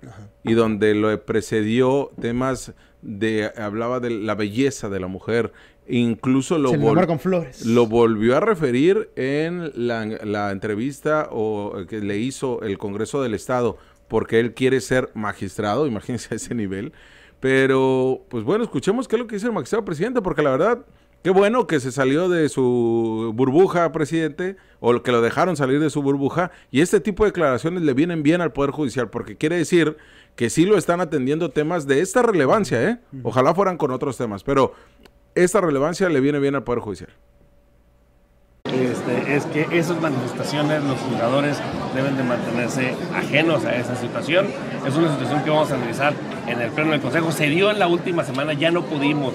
y donde lo precedió temas de, hablaba de la belleza de la mujer, incluso lo, lo volvió a referir en la, entrevista o, que le hizo el Congreso del Estado, porque él quiere ser magistrado, imagínense a ese nivel. Pero, pues bueno, escuchemos qué es lo que dice el magistrado presidente, porque la verdad, Qué bueno que se salió de su burbuja, presidente, o que lo dejaron salir de su burbuja, y este tipo de declaraciones le vienen bien al Poder Judicial, porque quiere decir que sí lo están atendiendo temas de esta relevancia, ¿eh? Ojalá fueran con otros temas, pero esta relevancia le viene bien al Poder Judicial. Este, es que esas manifestaciones, los fundadores deben de mantenerse ajenos a esa situación. Es una situación que vamos a analizar en el Pleno del Consejo. Se dio en la última semana, ya no pudimos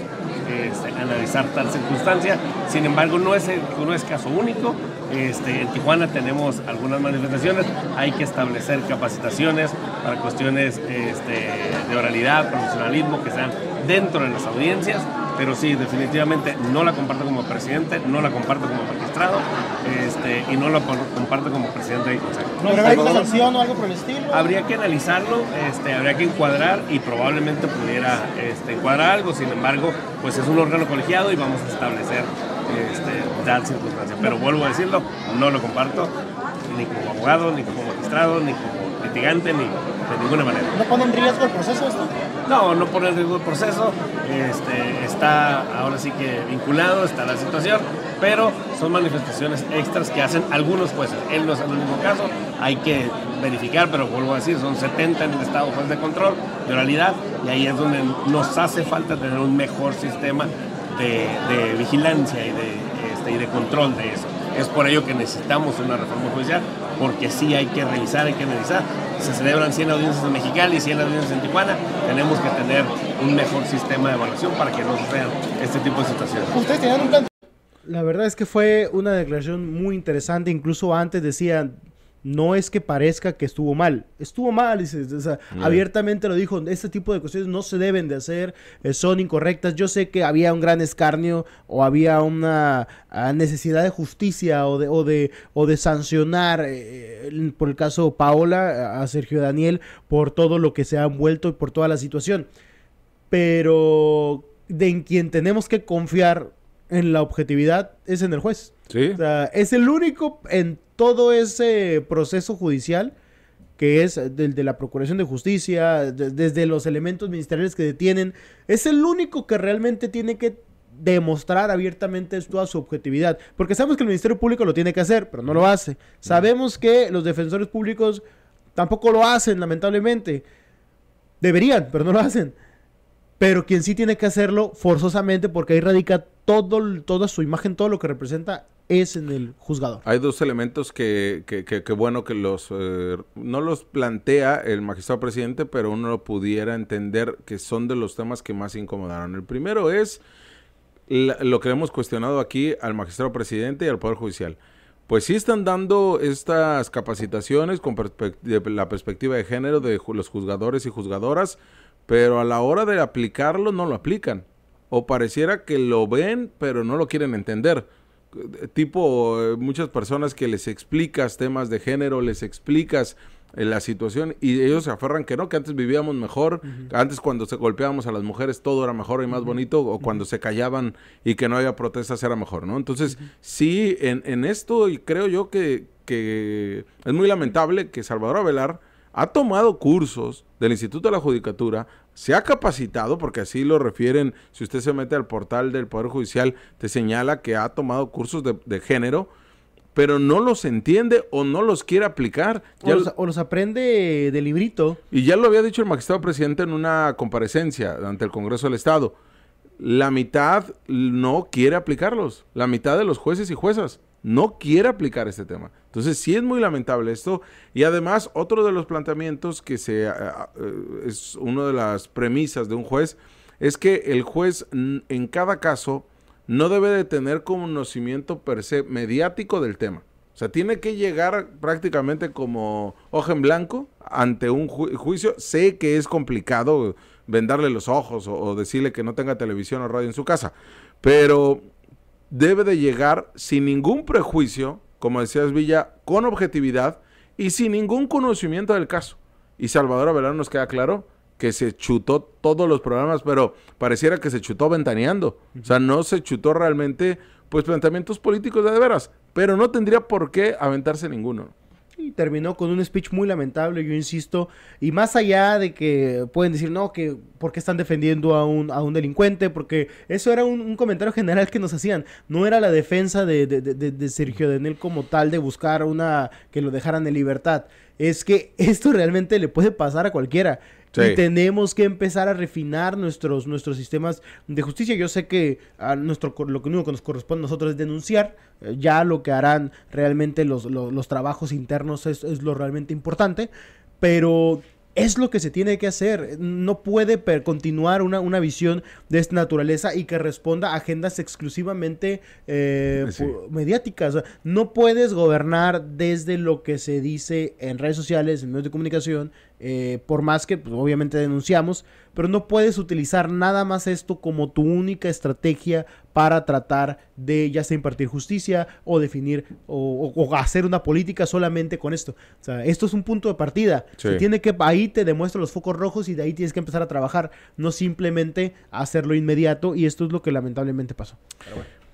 analizar tal circunstancia. Sin embargo, no es, no es caso único. Este, en Tijuana tenemos algunas manifestaciones, hay que establecer capacitaciones para cuestiones este, de oralidad, profesionalismo, que sean dentro de las audiencias, pero sí, definitivamente no la comparto como presidente, no la comparto como magistrado este, y no la comparto como presidente del consejo. o algo por el estilo? Habría que analizarlo, habría que encuadrar y probablemente pudiera encuadrar algo, sin embargo, pues es un órgano colegiado y vamos a establecer este, tal circunstancia. Pero vuelvo a decirlo, no lo comparto, ni como abogado, ni como magistrado, ni como litigante, ni de ninguna manera. ¿No pone en riesgo el proceso esto? No, no pone en riesgo el proceso. Este, está ahora sí que vinculado, está la situación, pero son manifestaciones extras que hacen algunos jueces. Él no es el mismo caso, hay que verificar, pero vuelvo a decir, son 70 en el Estado juez de control, de oralidad, y ahí es donde nos hace falta tener un mejor sistema de, vigilancia y de, este, de control de eso. Es por ello que necesitamos una reforma judicial, porque sí hay que revisar, hay que analizar. Se celebran 100 audiencias en Mexicali, 100 audiencias en Tijuana. Tenemos que tener un mejor sistema de evaluación para que no vean este tipo de situaciones. ¿Ustedes un plan? La verdad es que fue una declaración muy interesante. Incluso antes decían, no es que parezca que estuvo mal, estuvo mal, abiertamente lo dijo, este tipo de cuestiones no se deben de hacer, eh, son incorrectas, yo sé que había un gran escarnio o había una ah, necesidad de justicia o de, de, sancionar, eh, eh, por el caso Paola, a Sergio Daniel, por todo lo que se ha envuelto y por toda la situación, pero de en quien tenemos que confiar en la objetividad es en el juez es el único en todo ese proceso judicial que es del de la Procuración de Justicia, desde los elementos ministeriales que detienen, es el único que realmente tiene que demostrar abiertamente toda su objetividad, porque sabemos que el Ministerio Público lo tiene que hacer, pero no lo hace. Sabemos que los defensores públicos tampoco lo hacen, lamentablemente. Deberían, pero no lo hacen. Pero quien sí tiene que hacerlo forzosamente, porque ahí radica todo, toda su imagen, todo lo que representa, es en el juzgador. Hay dos elementos que, bueno que los eh, no los plantea el magistrado presidente, pero uno lo pudiera entender que son de los temas que más incomodaron. El primero es lo que hemos cuestionado aquí al magistrado presidente y al Poder Judicial. Pues sí están dando estas capacitaciones con la perspectiva de género de los juzgadores y juzgadoras, pero a la hora de aplicarlo no lo aplican. O pareciera que lo ven, pero no lo quieren entender tipo eh, muchas personas que les explicas temas de género, les explicas eh, la situación y ellos se aferran que no, que antes vivíamos mejor, antes cuando se golpeábamos a las mujeres todo era mejor y más bonito, o cuando se callaban y que no había protestas era mejor, ¿no? Entonces, sí, en, en, esto y creo yo que, que es muy lamentable que Salvador Avelar ha tomado cursos del Instituto de la Judicatura, se ha capacitado, porque así lo refieren, si usted se mete al portal del Poder Judicial, te señala que ha tomado cursos de, género, pero no los entiende o no los quiere aplicar. o, los, o, los, aprende de librito. Y ya lo había dicho el magistrado presidente en una comparecencia ante el Congreso del Estado. La mitad no quiere aplicarlos, la mitad de los jueces y juezas no quiere aplicar este tema. Entonces sí es muy lamentable esto. Y además otro de los planteamientos que se, eh, eh, es una de las premisas de un juez es que el juez en cada caso no debe de tener conocimiento per se mediático del tema. O sea, tiene que llegar prácticamente como hoja en blanco ante un juicio. Sé que es complicado vendarle los ojos o decirle que no tenga televisión o radio en su casa, pero debe de llegar sin ningún prejuicio, como decías Villa, con objetividad y sin ningún conocimiento del caso. Y Salvador Avelar nos queda claro que se chutó todos los programas, pero pareciera que se chutó ventaneando. O sea, no se chutó realmente, pues, planteamientos políticos de veras. Pero no tendría por qué aventarse ninguno y terminó con un speech muy lamentable, yo insisto, y más allá de que pueden decir, no, que porque están defendiendo a un, a un delincuente, porque eso era un, comentario general que nos hacían, no era la defensa de, de, de, de Sergio Denel como tal de buscar una que lo dejaran en libertad, es que esto realmente le puede pasar a cualquiera. Y tenemos que empezar a refinar nuestros, nuestros sistemas de justicia. Yo sé que a ah, nuestro, lo único que nos corresponde a nosotros es denunciar. Eh, ya lo que harán realmente los, los, trabajos internos es, lo realmente importante. Pero es lo que se tiene que hacer. No puede continuar una, visión de esta naturaleza y que responda a agendas exclusivamente eh, mediáticas. no puedes gobernar desde lo que se dice en redes sociales, en medios de comunicación, eh, por más que pues, obviamente denunciamos, pero no puedes utilizar nada más esto como tu única estrategia para tratar de ya sea impartir justicia o definir o, hacer una política solamente con esto. O sea, esto es un punto de partida. tiene que, ahí te demuestro los focos rojos y de ahí tienes que empezar a trabajar, no simplemente hacerlo inmediato y esto es lo que lamentablemente pasó.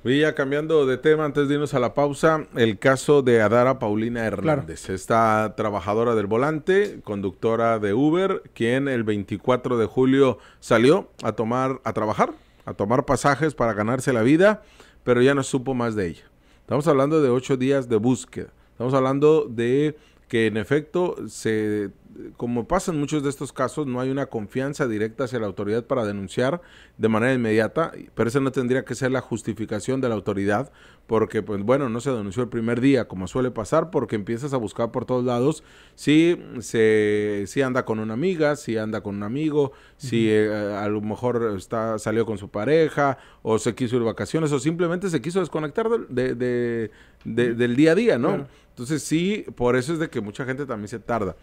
Y ya cambiando de tema, antes de irnos a la pausa, el caso de Adara Paulina Hernández, esta trabajadora del volante, conductora de Uber, quien el 24 de julio salió a tomar, a trabajar, a tomar pasajes para ganarse la vida, pero ya no supo más de ella. Estamos hablando de ocho días de búsqueda. Estamos hablando de que en efecto se como pasa en muchos de estos casos, no hay una confianza directa hacia la autoridad para denunciar de manera inmediata, pero esa no tendría que ser la justificación de la autoridad, porque pues bueno, no se denunció el primer día, como suele pasar, porque empiezas a buscar por todos lados si se si anda con una amiga, si anda con un amigo, si eh, a lo mejor está salió con su pareja o se quiso ir vacaciones o simplemente se quiso desconectar de, del día a día, ¿no? Entonces sí, por eso es de que mucha gente también se tarda.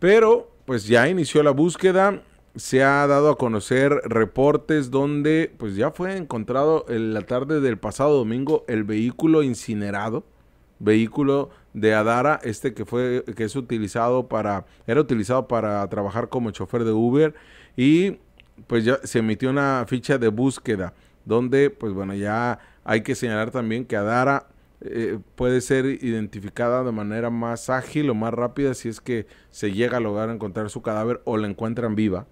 Pero pues ya inició la búsqueda, se ha dado a conocer reportes donde pues ya fue encontrado en la tarde del pasado domingo el vehículo incinerado, vehículo de Adara, este que fue que es utilizado para era utilizado para trabajar como chofer de Uber y pues ya se emitió una ficha de búsqueda donde pues bueno, ya hay que señalar también que Adara eh, puede ser identificada de manera más ágil o más rápida si es que se llega a lograr encontrar su cadáver o la encuentran viva.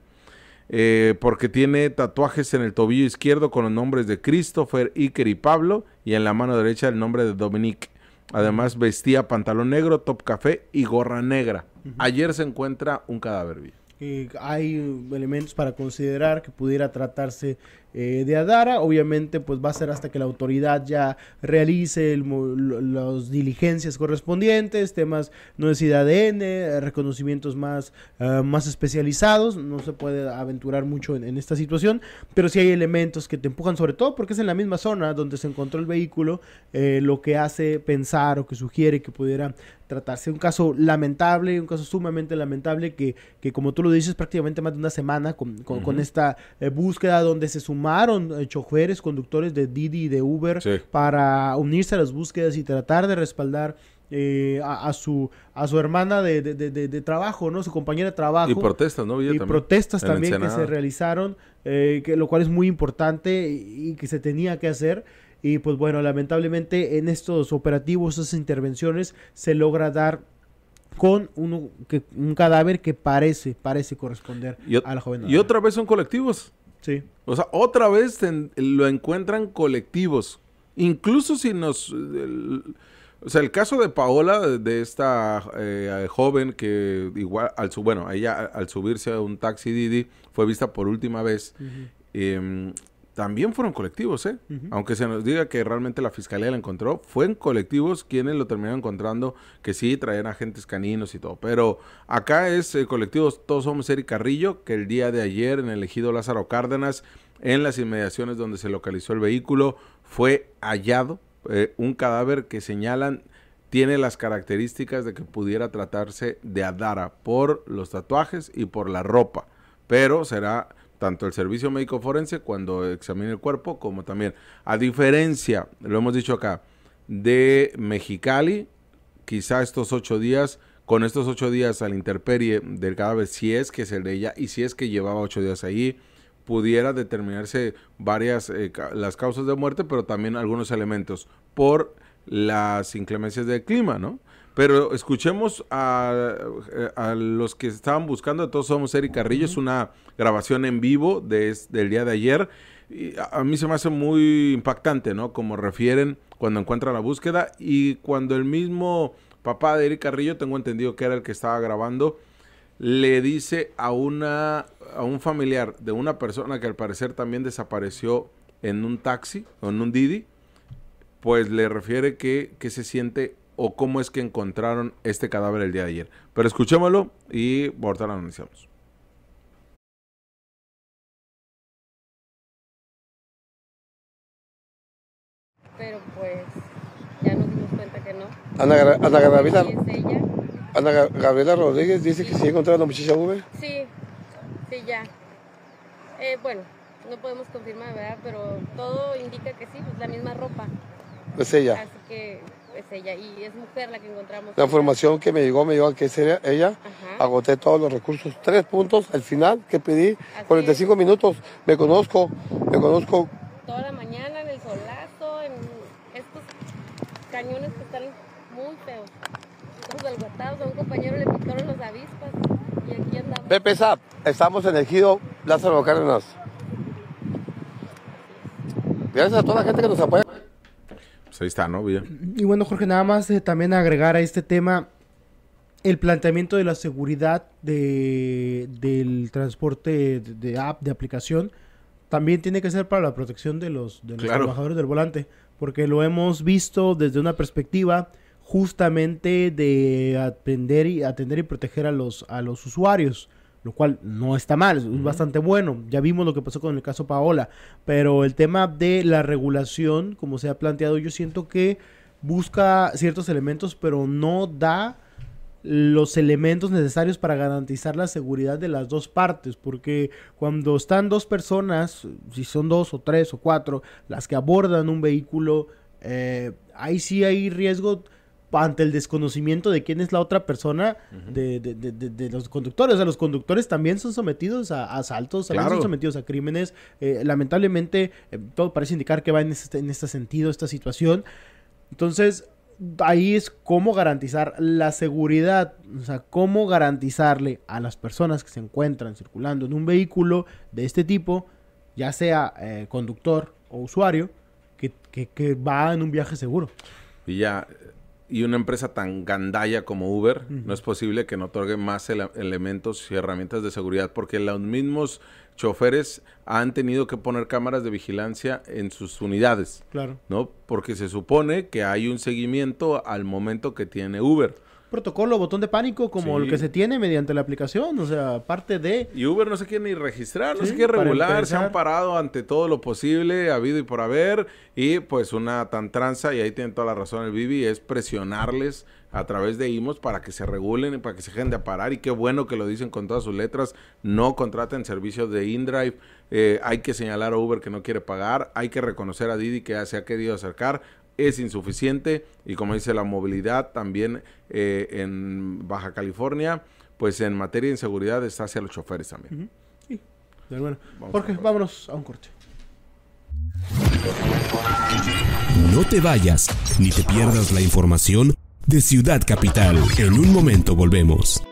Eh, porque tiene tatuajes en el tobillo izquierdo con los nombres de Christopher, Iker y Pablo y en la mano derecha el nombre de Dominique. Además vestía pantalón negro, top café y gorra negra. Ayer se encuentra un cadáver vivo. Y hay elementos para considerar que pudiera tratarse eh, de Adara. Obviamente, pues va a ser hasta que la autoridad ya realice las diligencias correspondientes, temas, no es ADN, reconocimientos más, eh, más especializados. No se puede aventurar mucho en, esta situación, pero sí hay elementos que te empujan, sobre todo porque es en la misma zona donde se encontró el vehículo, eh, lo que hace pensar o que sugiere que pudiera tratarse. Un caso lamentable, un caso sumamente lamentable que, como tú lo dices, prácticamente más de una semana con, esta búsqueda donde se suma sumaron eh, choferes, conductores de Didi y de Uber para unirse a las búsquedas y tratar de respaldar eh, a, su a su hermana de, de, de, trabajo, ¿no? Su compañera de trabajo. Y protestas, ¿no? y también. protestas también que se realizaron, eh, que, lo cual es muy importante y, que se tenía que hacer. Y pues bueno, lamentablemente en estos operativos, esas intervenciones, se logra dar con un un cadáver que parece, parece corresponder a la joven. Y otra vez son colectivos. O sea, otra vez lo encuentran colectivos. Incluso si nos... o sea, el caso de Paola, de esta eh, joven que igual, al su, bueno, ella al subirse a un taxi Didi fue vista por última vez también fueron colectivos, ¿eh? Aunque se nos diga que realmente la fiscalía la encontró, fueron colectivos quienes lo terminaron encontrando, que sí traían agentes caninos y todo. Pero acá es eh, colectivos Todos Somos Eric Carrillo, que el día de ayer en el ejido Lázaro Cárdenas, en las inmediaciones donde se localizó el vehículo, fue hallado eh, un cadáver que señalan tiene las características de que pudiera tratarse de Adara por los tatuajes y por la ropa. Pero será tanto el servicio médico forense cuando examine el cuerpo, como también, a diferencia, lo hemos dicho acá, de Mexicali, quizá estos ocho días, con estos ocho días al interperie del cadáver, si es que es el de ella, y si es que llevaba ocho días ahí, pudiera determinarse varias eh, las causas de muerte, pero también algunos elementos por las inclemencias del clima, ¿no? Pero escuchemos a, eh, los que estaban buscando, todos somos Eric Carrillo, es una grabación en vivo de, del día de ayer. Y a, mí se me hace muy impactante, ¿no? Como refieren cuando encuentran la búsqueda y cuando el mismo papá de Eric Carrillo, tengo entendido que era el que estaba grabando, le dice a, una, a un familiar de una persona que al parecer también desapareció en un taxi o en un Didi, pues le refiere que, se siente o cómo es que encontraron este cadáver el día de ayer. Pero escuchémoslo y ahorita lo anunciamos. Pero pues ya nos dimos cuenta que no. Ana, Ana Gabriela. Ana Gabriela Rodríguez dice que sí encontraron a la muchacha V. Sí, sí ya. Eh, bueno, no podemos confirmar, ¿verdad? Pero todo indica que sí, pues la misma ropa. Es ella. Así que es ella y es mujer la que encontramos. La información que me llegó, me llegó a que es ella. Ajá. Agoté todos los recursos, tres puntos al final que pedí, 45 minutos. Me conozco, me conozco. Toda la mañana en el solazo, en estos cañones que están muy feos. Estamos a un compañero le pintaron los avispas y aquí andamos. Pepe Zap, estamos en el ejido Lázaro Cárdenas. Gracias a toda la gente que nos apoya ahí está, ¿no? Y bueno, Jorge, nada más eh, también agregar a este tema el planteamiento de la seguridad de, del transporte de, app, de aplicación, también tiene que ser para la protección de los, trabajadores del volante, porque lo hemos visto desde una perspectiva justamente de atender y atender y proteger a los a los usuarios lo cual no está mal, es bastante bueno. Ya vimos lo que pasó con el caso Paola, pero el tema de la regulación, como se ha planteado, yo siento que busca ciertos elementos, pero no da los elementos necesarios para garantizar la seguridad de las dos partes, porque cuando están dos personas, si son dos o tres o cuatro, las que abordan un vehículo, eh, ahí sí hay riesgo ante el desconocimiento de quién es la otra persona de, los conductores. O sea, los conductores también son sometidos a, asaltos, también son sometidos a crímenes. Eh, lamentablemente, eh, todo parece indicar que va este, en este, sentido, esta situación. Entonces, ahí es cómo garantizar la seguridad, o sea, cómo garantizarle a las personas que se encuentran circulando en un vehículo de este tipo, ya sea eh, conductor o usuario, que, que va en un viaje seguro. Y ya, y una empresa tan gandalla como Uber, no es posible que no otorgue más elementos y herramientas de seguridad, porque los mismos choferes han tenido que poner cámaras de vigilancia en sus unidades. Claro. ¿No? Porque se supone que hay un seguimiento al momento que tiene Uber protocolo botón de pánico como el que se tiene mediante la aplicación, o sea, parte de... Y Uber no se quiere ni registrar, no se quiere regular, se han parado ante todo lo posible, ha habido y por haber, y pues una tan tranza, y ahí tiene toda la razón el Vivi, es presionarles a través de IMOS para que se regulen y para que se dejen de parar, y qué bueno que lo dicen con todas sus letras, no contraten servicios de InDrive, eh, hay que señalar a Uber que no quiere pagar, hay que reconocer a Didi que ya se ha querido acercar, es insuficiente y como dice la movilidad también eh, en Baja California, pues en materia de inseguridad está hacia los choferes también. Jorge, vámonos a un corte. No te vayas ni te pierdas la información de Ciudad Capital. En un momento volvemos.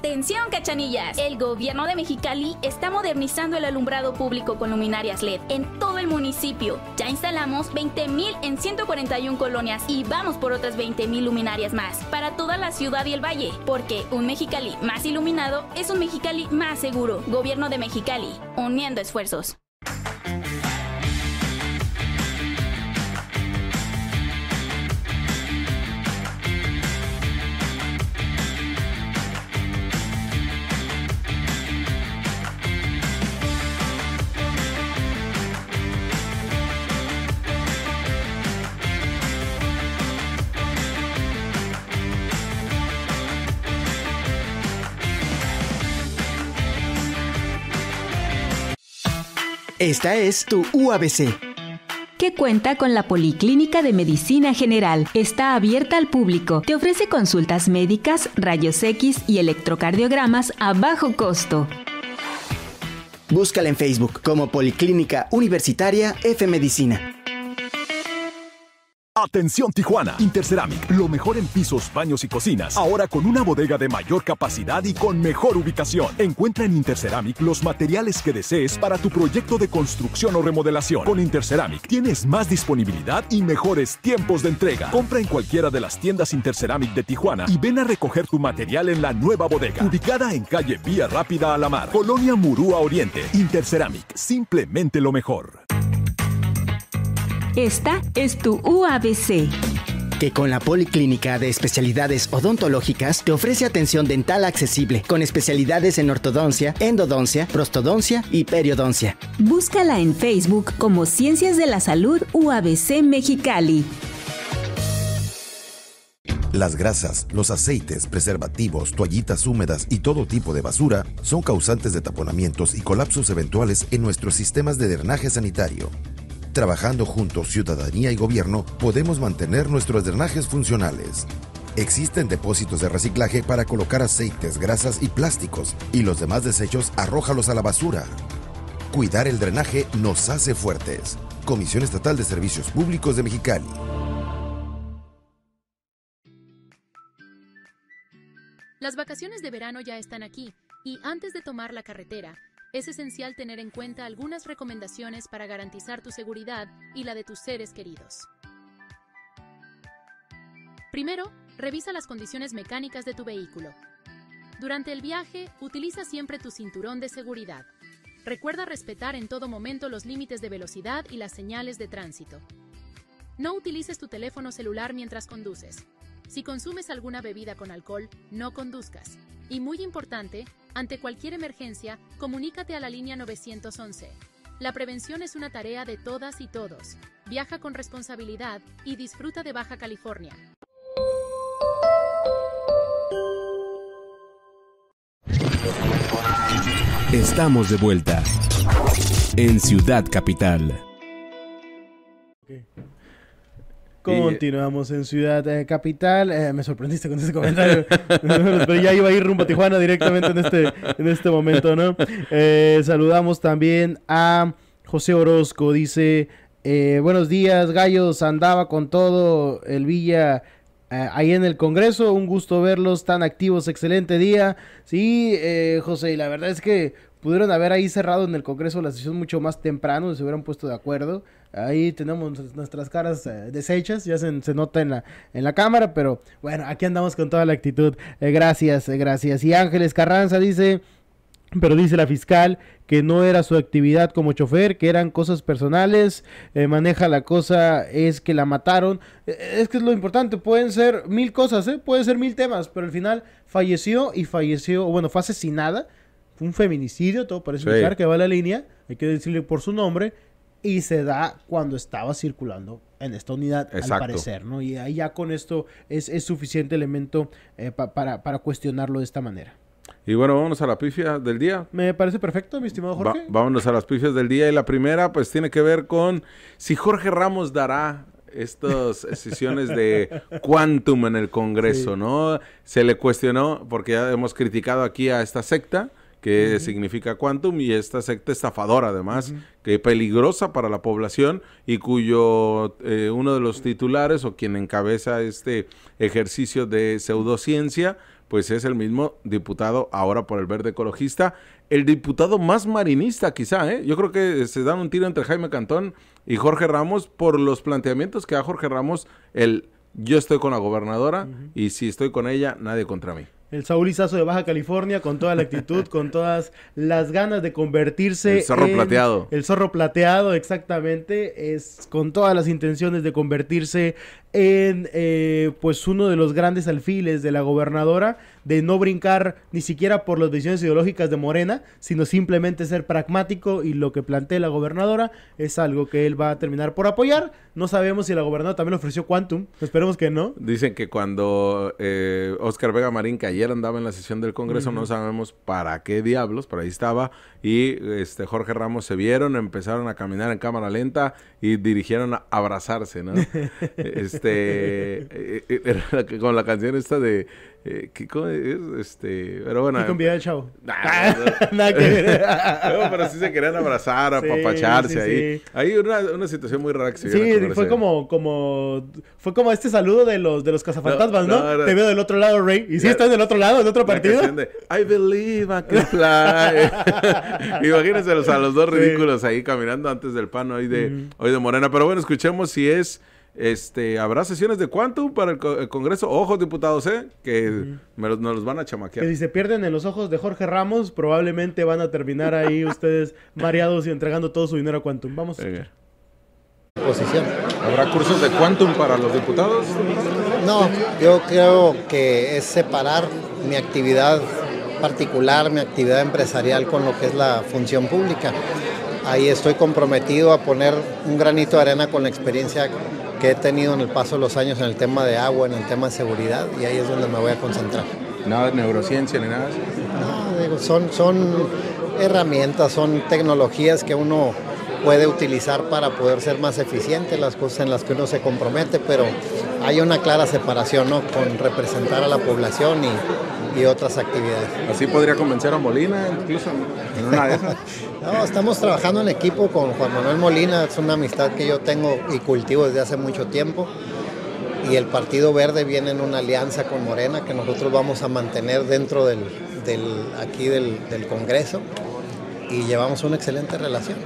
Atención cachanillas, el gobierno de Mexicali está modernizando el alumbrado público con luminarias LED en todo el municipio. Ya instalamos 20.000 en 141 colonias y vamos por otras 20.000 luminarias más para toda la ciudad y el valle, porque un Mexicali más iluminado es un Mexicali más seguro. Gobierno de Mexicali, uniendo esfuerzos. Esta es tu UABC que cuenta con la Policlínica de Medicina General. Está abierta al público. Te ofrece consultas médicas, rayos X y electrocardiogramas a bajo costo. Búscala en Facebook como Policlínica Universitaria F Medicina. Atención Tijuana, Interceramic, lo mejor en pisos, baños y cocinas, ahora con una bodega de mayor capacidad y con mejor ubicación. Encuentra en Interceramic los materiales que desees para tu proyecto de construcción o remodelación. Con Interceramic tienes más disponibilidad y mejores tiempos de entrega. Compra en cualquiera de las tiendas Interceramic de Tijuana y ven a recoger tu material en la nueva bodega, ubicada en calle Vía Rápida a la Mar, Colonia Murúa Oriente. Interceramic, simplemente lo mejor. Esta es tu UABC que con la Policlínica de Especialidades Odontológicas te ofrece atención dental accesible, con especialidades en ortodoncia, endodoncia, prostodoncia y periodoncia. Búscala en Facebook como Ciencias de la Salud UABC Mexicali. Las grasas, los aceites, preservativos, toallitas húmedas y todo tipo de basura son causantes de taponamientos y colapsos eventuales en nuestros sistemas de drenaje sanitario. Trabajando juntos, ciudadanía y gobierno, podemos mantener nuestros drenajes funcionales. Existen depósitos de reciclaje para colocar aceites, grasas y plásticos, y los demás desechos arrójalos a la basura. Cuidar el drenaje nos hace fuertes. Comisión Estatal de Servicios Públicos de Mexicali. Las vacaciones de verano ya están aquí, y antes de tomar la carretera, es esencial tener en cuenta algunas recomendaciones para garantizar tu seguridad y la de tus seres queridos. Primero, revisa las condiciones mecánicas de tu vehículo. Durante el viaje, utiliza siempre tu cinturón de seguridad. Recuerda respetar en todo momento los límites de velocidad y las señales de tránsito. No utilices tu teléfono celular mientras conduces. Si consumes alguna bebida con alcohol, no conduzcas. Y muy importante, ante cualquier emergencia, comunícate a la línea 911. La prevención es una tarea de todas y todos. Viaja con responsabilidad y disfruta de Baja California. Estamos de vuelta en Ciudad Capital. Eh, Continuamos en Ciudad eh, Capital. Eh, me sorprendiste con ese comentario. Pero ya iba a ir rumbo a Tijuana directamente en este, en este momento, ¿no? saludamos también a José Orozco. Dice: Buenos días, gallos. Andaba con todo el Villa. ahí en el Congreso, un gusto verlos tan activos, excelente día. Sí, José, y la verdad es que pudieron haber ahí cerrado en el Congreso la sesión mucho más temprano, se hubieran puesto de acuerdo. Ahí tenemos nuestras caras eh, deshechas, ya se, nota en la, en la cámara, pero bueno, aquí andamos con toda la actitud. Eh, gracias, eh, gracias. Y Ángeles Carranza dice, pero dice la fiscal que no era su actividad como chofer, que eran cosas personales, maneja la cosa, es que la mataron. Es que es lo importante, pueden ser mil cosas, ¿eh? pueden ser mil temas, pero al final falleció y falleció, bueno, fue asesinada un feminicidio, todo parece un lugar que va a la línea, hay que decirle por su nombre, y se da cuando estaba circulando en esta unidad, al parecer, ¿no? Y ahí ya con esto es, suficiente elemento eh, para, cuestionarlo de esta manera. Y bueno, vámonos a la pifia del día. Me parece perfecto, mi estimado Jorge. vámonos a las pifias del día. Y la primera, pues, tiene que ver con si Jorge Ramos dará estas sesiones de Quantum en el Congreso, ¿no? Se le cuestionó, porque ya hemos criticado aquí a esta secta, que significa Quantum, y esta secta estafadora además, que peligrosa para la población y cuyo eh, uno de los titulares o quien encabeza este ejercicio de pseudociencia, pues es el mismo diputado ahora por el verde ecologista, el diputado más marinista quizá, ¿eh? yo creo que se dan un tiro entre Jaime Cantón y Jorge Ramos por los planteamientos que da Jorge Ramos, el yo estoy con la gobernadora y si estoy con ella, nadie contra mí. El saurizazo de Baja California con toda la actitud, con todas las ganas de convertirse. El zorro plateado. El zorro plateado, exactamente. Es con todas las intenciones de convertirse en eh, pues uno de los grandes alfiles de la gobernadora de no brincar ni siquiera por las decisiones ideológicas de Morena, sino simplemente ser pragmático y lo que plantea la gobernadora es algo que él va a terminar por apoyar. No sabemos si la gobernadora también ofreció Quantum, esperemos que no. Dicen que cuando eh, Oscar Vega Marín, que ayer andaba en la sesión del Congreso, no sabemos para qué diablos, pero ahí estaba, y este Jorge Ramos se vieron, empezaron a caminar en cámara lenta y dirigieron a abrazarse, ¿no? este, este, eh, eh, con la canción esta de, eh, es? Este, pero bueno. con vida chavo. pero sí se querían abrazar, apapacharse ahí. Sí. Ahí una, situación muy rara que se Sí, fue como, como, fue como este saludo de los, de los cazafantasmas, ¿no? Te veo del otro lado, Ray, Y si estás del otro lado, del otro partido. I believe I can fly. Imagínense a los dos ridículos ahí caminando antes del pan hoy de, hoy de Morena. Pero bueno, escuchemos si es este, ¿Habrá sesiones de Quantum para el, Congreso? Ojos, diputados, ¿eh? Que me los, van a chamaquear. Que si se pierden en los ojos de Jorge Ramos, probablemente van a terminar ahí ustedes mareados y entregando todo su dinero a Quantum. Vamos a ¿Habrá cursos de Quantum para los diputados? No, yo creo que es separar mi actividad particular, mi actividad empresarial con lo que es la función pública. Ahí estoy comprometido a poner un granito de arena con la experiencia que he tenido en el paso de los años en el tema de agua, en el tema de seguridad, y ahí es donde me voy a concentrar. ¿Nada de neurociencia ni nada? No, digo, son, son herramientas, son tecnologías que uno puede utilizar para poder ser más eficiente las cosas en las que uno se compromete, pero hay una clara separación ¿no? con representar a la población y y otras actividades. Así podría convencer a Molina, incluso en una de no, estamos trabajando en equipo con Juan Manuel Molina, es una amistad que yo tengo y cultivo desde hace mucho tiempo. Y el Partido Verde viene en una alianza con Morena que nosotros vamos a mantener dentro del, del aquí del Congreso y llevamos una excelente relación.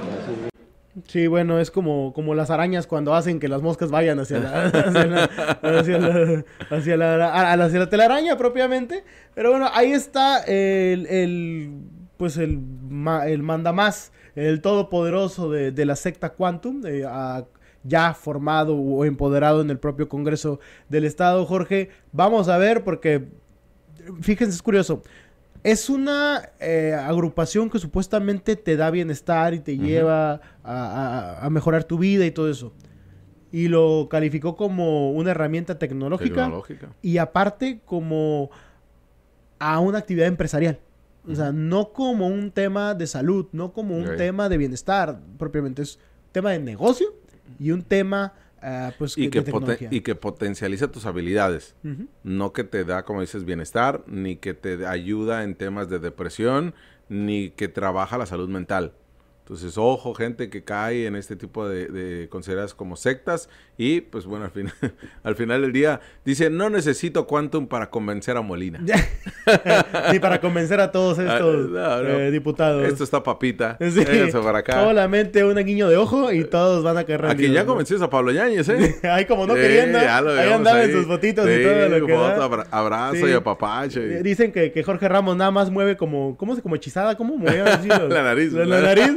Sí, bueno, es como, como las arañas cuando hacen que las moscas vayan hacia la, hacia la, hacia la, telaraña propiamente. Pero bueno, ahí está el, pues el, el mandamás, el todopoderoso de, la secta Quantum, eh, ya formado o empoderado en el propio Congreso del Estado. Jorge, vamos a ver porque, fíjense, es curioso. Es una eh, agrupación que supuestamente te da bienestar y te lleva a, mejorar tu vida y todo eso. Y lo calificó como una herramienta tecnológica. Y aparte como a una actividad empresarial. O sea, no como un tema de salud, no como un tema de bienestar propiamente. Es tema de negocio y un tema Ah, pues, y, que potencializa tus habilidades. No que te da, como dices, bienestar, ni que te ayuda en temas de depresión, ni que trabaja la salud mental. Entonces, ojo, gente que cae en este tipo de, consideradas como sectas. Y pues bueno, al final, al final del día dice, no necesito Quantum para convencer a Molina. Ni para convencer a todos ah, estos eh, diputados. Esto está papita. Sí. para Solamente un guiño de ojo y todos van a caer Aquí ya a Pablo Yáñez, ¿eh? Ahí como no queriendo. Ahí andaban sus fotitos y todo lo que Abrazo y apapacho. Dicen que, Jorge Ramos nada más mueve como, ¿cómo se? Como hechizada, ¿cómo mueve? la nariz. la nariz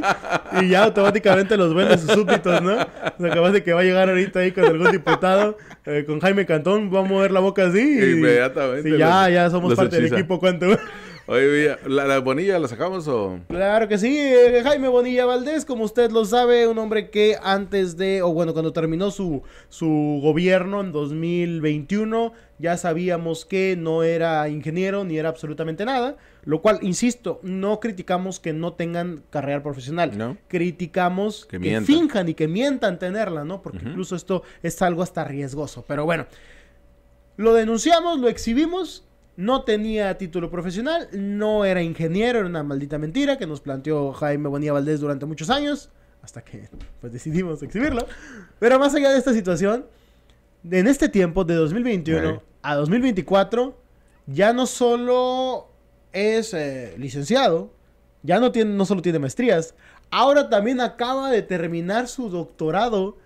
y ya automáticamente los vende a sus súbditos, ¿no? O sea, capaz de que va a llegar ahorita ahí con algún diputado, eh, con Jaime Cantón, va a mover la boca así. Inmediatamente. Y ya, ya somos parte del equipo, ¿cuánto? Oye, ¿la, ¿la, Bonilla la sacamos o...? Claro que sí, eh, Jaime Bonilla Valdés, como usted lo sabe, un hombre que antes de, o bueno, cuando terminó su, su gobierno en 2021 ya sabíamos que no era ingeniero ni era absolutamente nada, lo cual, insisto, no criticamos que no tengan carrera profesional, no. criticamos que, finjan y que mientan tenerla, ¿no? Porque incluso esto es algo hasta riesgoso, pero bueno, lo denunciamos, lo exhibimos, no tenía título profesional, no era ingeniero, era una maldita mentira que nos planteó Jaime Bonilla Valdés durante muchos años, hasta que pues decidimos exhibirlo. Pero más allá de esta situación, en este tiempo de 2021 a 2024 ya no solo es eh, licenciado, ya no, tiene, no solo tiene maestrías, ahora también acaba de terminar su doctorado.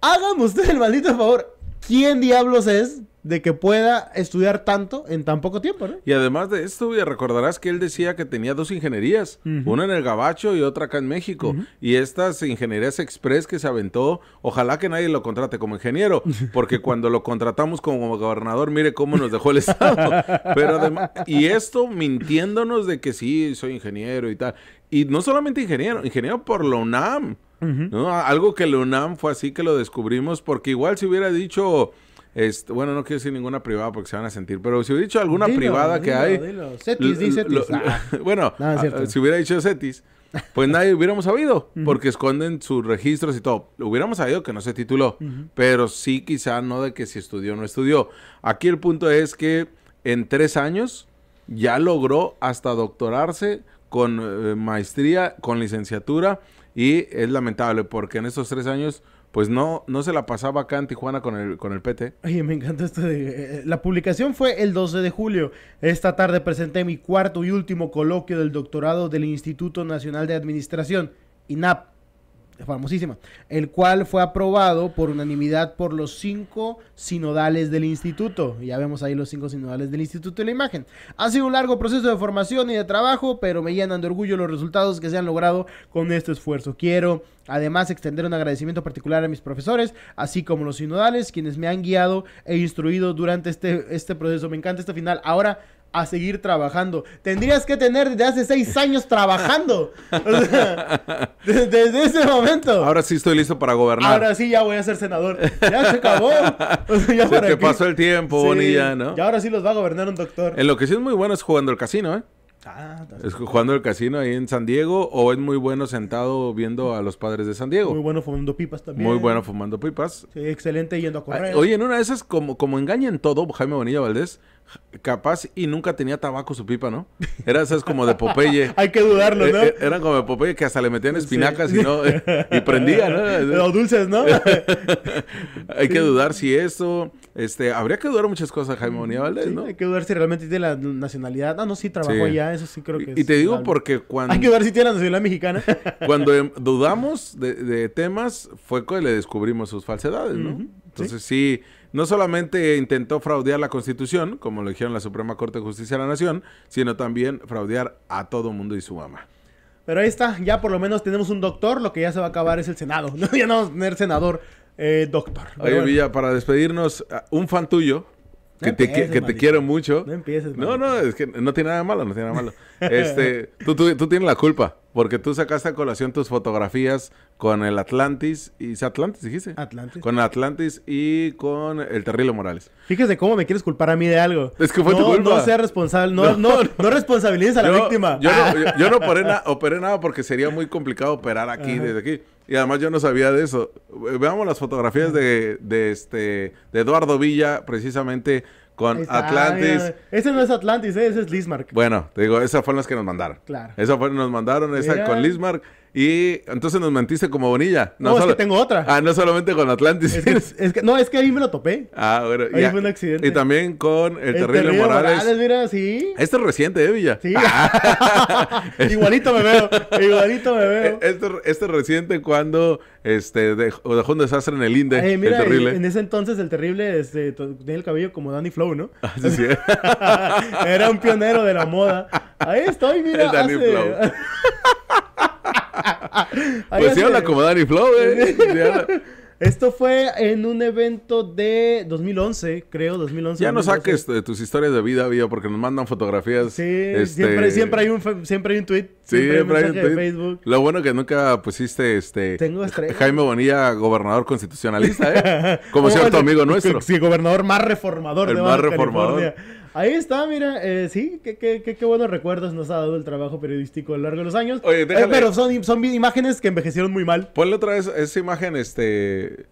Hágame usted el maldito favor, ¿quién diablos es? de que pueda estudiar tanto en tan poco tiempo, ¿no? Y además de esto, ya recordarás que él decía que tenía dos ingenierías, una en el Gabacho y otra acá en México. Y estas ingenierías express que se aventó, ojalá que nadie lo contrate como ingeniero, porque cuando lo contratamos como gobernador, mire cómo nos dejó el Estado. Pero y esto mintiéndonos de que sí, soy ingeniero y tal. Y no solamente ingeniero, ingeniero por la UNAM. ¿no? Algo que la UNAM fue así que lo descubrimos, porque igual si hubiera dicho bueno, no quiero decir ninguna privada porque se van a sentir, pero si hubiera dicho alguna privada que hay. bueno, ah, si hubiera dicho Cetis, pues nadie hubiéramos sabido, porque esconden sus registros y todo. Hubiéramos sabido que no se tituló, pero sí quizá no de que si estudió o no estudió. Aquí el punto es que en tres años ya logró hasta doctorarse con eh, maestría, con licenciatura, y es lamentable porque en estos tres años pues no, no se la pasaba acá en Tijuana con el, con el PT. Oye, me encanta esto de... Eh, la publicación fue el 12 de julio. Esta tarde presenté mi cuarto y último coloquio del doctorado del Instituto Nacional de Administración, INAP famosísima, el cual fue aprobado por unanimidad por los cinco sinodales del instituto. Ya vemos ahí los cinco sinodales del instituto en la imagen. Ha sido un largo proceso de formación y de trabajo, pero me llenan de orgullo los resultados que se han logrado con este esfuerzo. Quiero además extender un agradecimiento particular a mis profesores, así como los sinodales, quienes me han guiado e instruido durante este, este proceso. Me encanta este final. Ahora a seguir trabajando. Tendrías que tener desde hace seis años trabajando. desde, ese momento. Ahora sí estoy listo para gobernar. Ahora sí ya voy a ser senador. Ya se acabó. te pasó el tiempo, Bonilla, ¿no? Y ahora sí los va a gobernar un doctor. En lo que sí es muy bueno es jugando el casino, ¿eh? Ah, es jugando el casino ahí en San Diego o es muy bueno sentado viendo a los padres de San Diego. Muy bueno fumando pipas también. Muy bueno fumando pipas. Sí, excelente yendo a correr. Oye, en una de esas, como, como engañan todo Jaime Bonilla Valdés, capaz y nunca tenía tabaco su pipa, ¿no? Era como de Popeye. Hay que dudarlo, eh, ¿no? Eh, eran como de Popeye que hasta le metían espinacas y no eh, y prendía, ¿no? Los dulces, ¿no? hay que dudar si eso, este, habría que dudar muchas cosas, Jaime Bonilla Valdés, ¿no? Hay que dudar si realmente tiene la nacionalidad. Ah, no, sí trabajó allá, eso sí creo que. Y, te digo porque cuando hay que dudar si tiene la nacionalidad mexicana. cuando em, dudamos de, temas fue cuando le descubrimos sus falsedades, ¿no? Entonces sí no solamente intentó fraudear la Constitución, como lo dijeron la Suprema Corte de Justicia de la Nación, sino también fraudear a todo mundo y su ama. Pero ahí está, ya por lo menos tenemos un doctor, lo que ya se va a acabar es el Senado. No, ya no vamos a tener senador, eh, doctor. Oye, Villa, para despedirnos, ah, un fan tuyo, que, te, que te quiero mucho. No empieces, No, no, es que no tiene nada malo, no tiene nada malo. este, tú, tú tienes la culpa. Porque tú sacaste a colación tus fotografías con el Atlantis. ¿Y Atlantis dijiste? Atlantis. Con Atlantis y con el Terrilo Morales. Fíjese cómo me quieres culpar a mí de algo. Es que fue no, tu culpa. No responsable. No, no, a la víctima. Yo no, operé, nada porque sería muy complicado operar aquí, desde aquí. Y además yo no sabía de eso. Veamos las fotografías de, este, de Eduardo Villa, precisamente con Atlantis. Ese no es Atlantis, eh, ese es Lismark. Bueno, te digo, esas fueron las que nos mandaron. Claro. Esas nos mandaron, esa con Lismark. Y entonces nos mentiste como Bonilla. No, no es que tengo otra. Ah, no solamente con Atlantis. Es no, es que ahí me lo topé. Ah, bueno. Ahí fue un accidente. Y también con el, el terrible, Morales. mira, sí. Este es reciente, ¿eh, Villa? Sí. igualito me veo, igualito me veo. E-, este, este reciente cuando este, dejó, un desastre en el INDE, eh, el terrible. En ese entonces el terrible este, tenía el cabello como Danny Flow, ¿no? Ah, sí, sí. Era un pionero de la moda. Ahí estoy, mira. El Danny Flow. pues sí habla como Danny Flow, eh. Esto fue en un evento de 2011, creo, 2011. Ya no saques tus historias de vida, Villa, porque nos mandan fotografías. Sí, este, siempre, hay un, siempre un tweet. Siempre, hay un, De Facebook. Lo bueno que nunca pusiste este... Jaime Bonilla, gobernador constitucionalista, ¿eh? Como cierto amigo nuestro. Sí, gobernador más reformador el más reformador. Ahí está, mira, eh, sí, qué, buenos recuerdos nos ha dado el trabajo periodístico a lo largo de los años. Eh, pero son, son imágenes que envejecieron muy mal. Ponle otra vez esa imagen, este...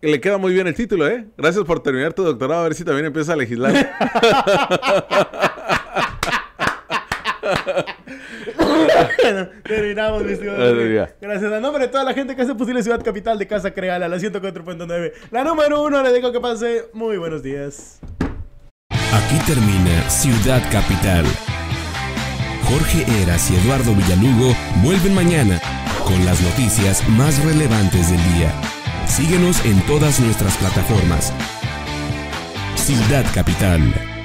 Le queda muy bien el título, ¿eh? Gracias por terminar tu doctorado, a ver si también empieza a legislar. terminamos, mi Gracias a nombre de toda la gente que hace posible Ciudad Capital de Casa Creal la 104.9. La número uno, le digo que pase muy buenos días. Aquí termina Ciudad Capital. Jorge Eras y Eduardo Villalugo vuelven mañana con las noticias más relevantes del día. Síguenos en todas nuestras plataformas. Ciudad Capital.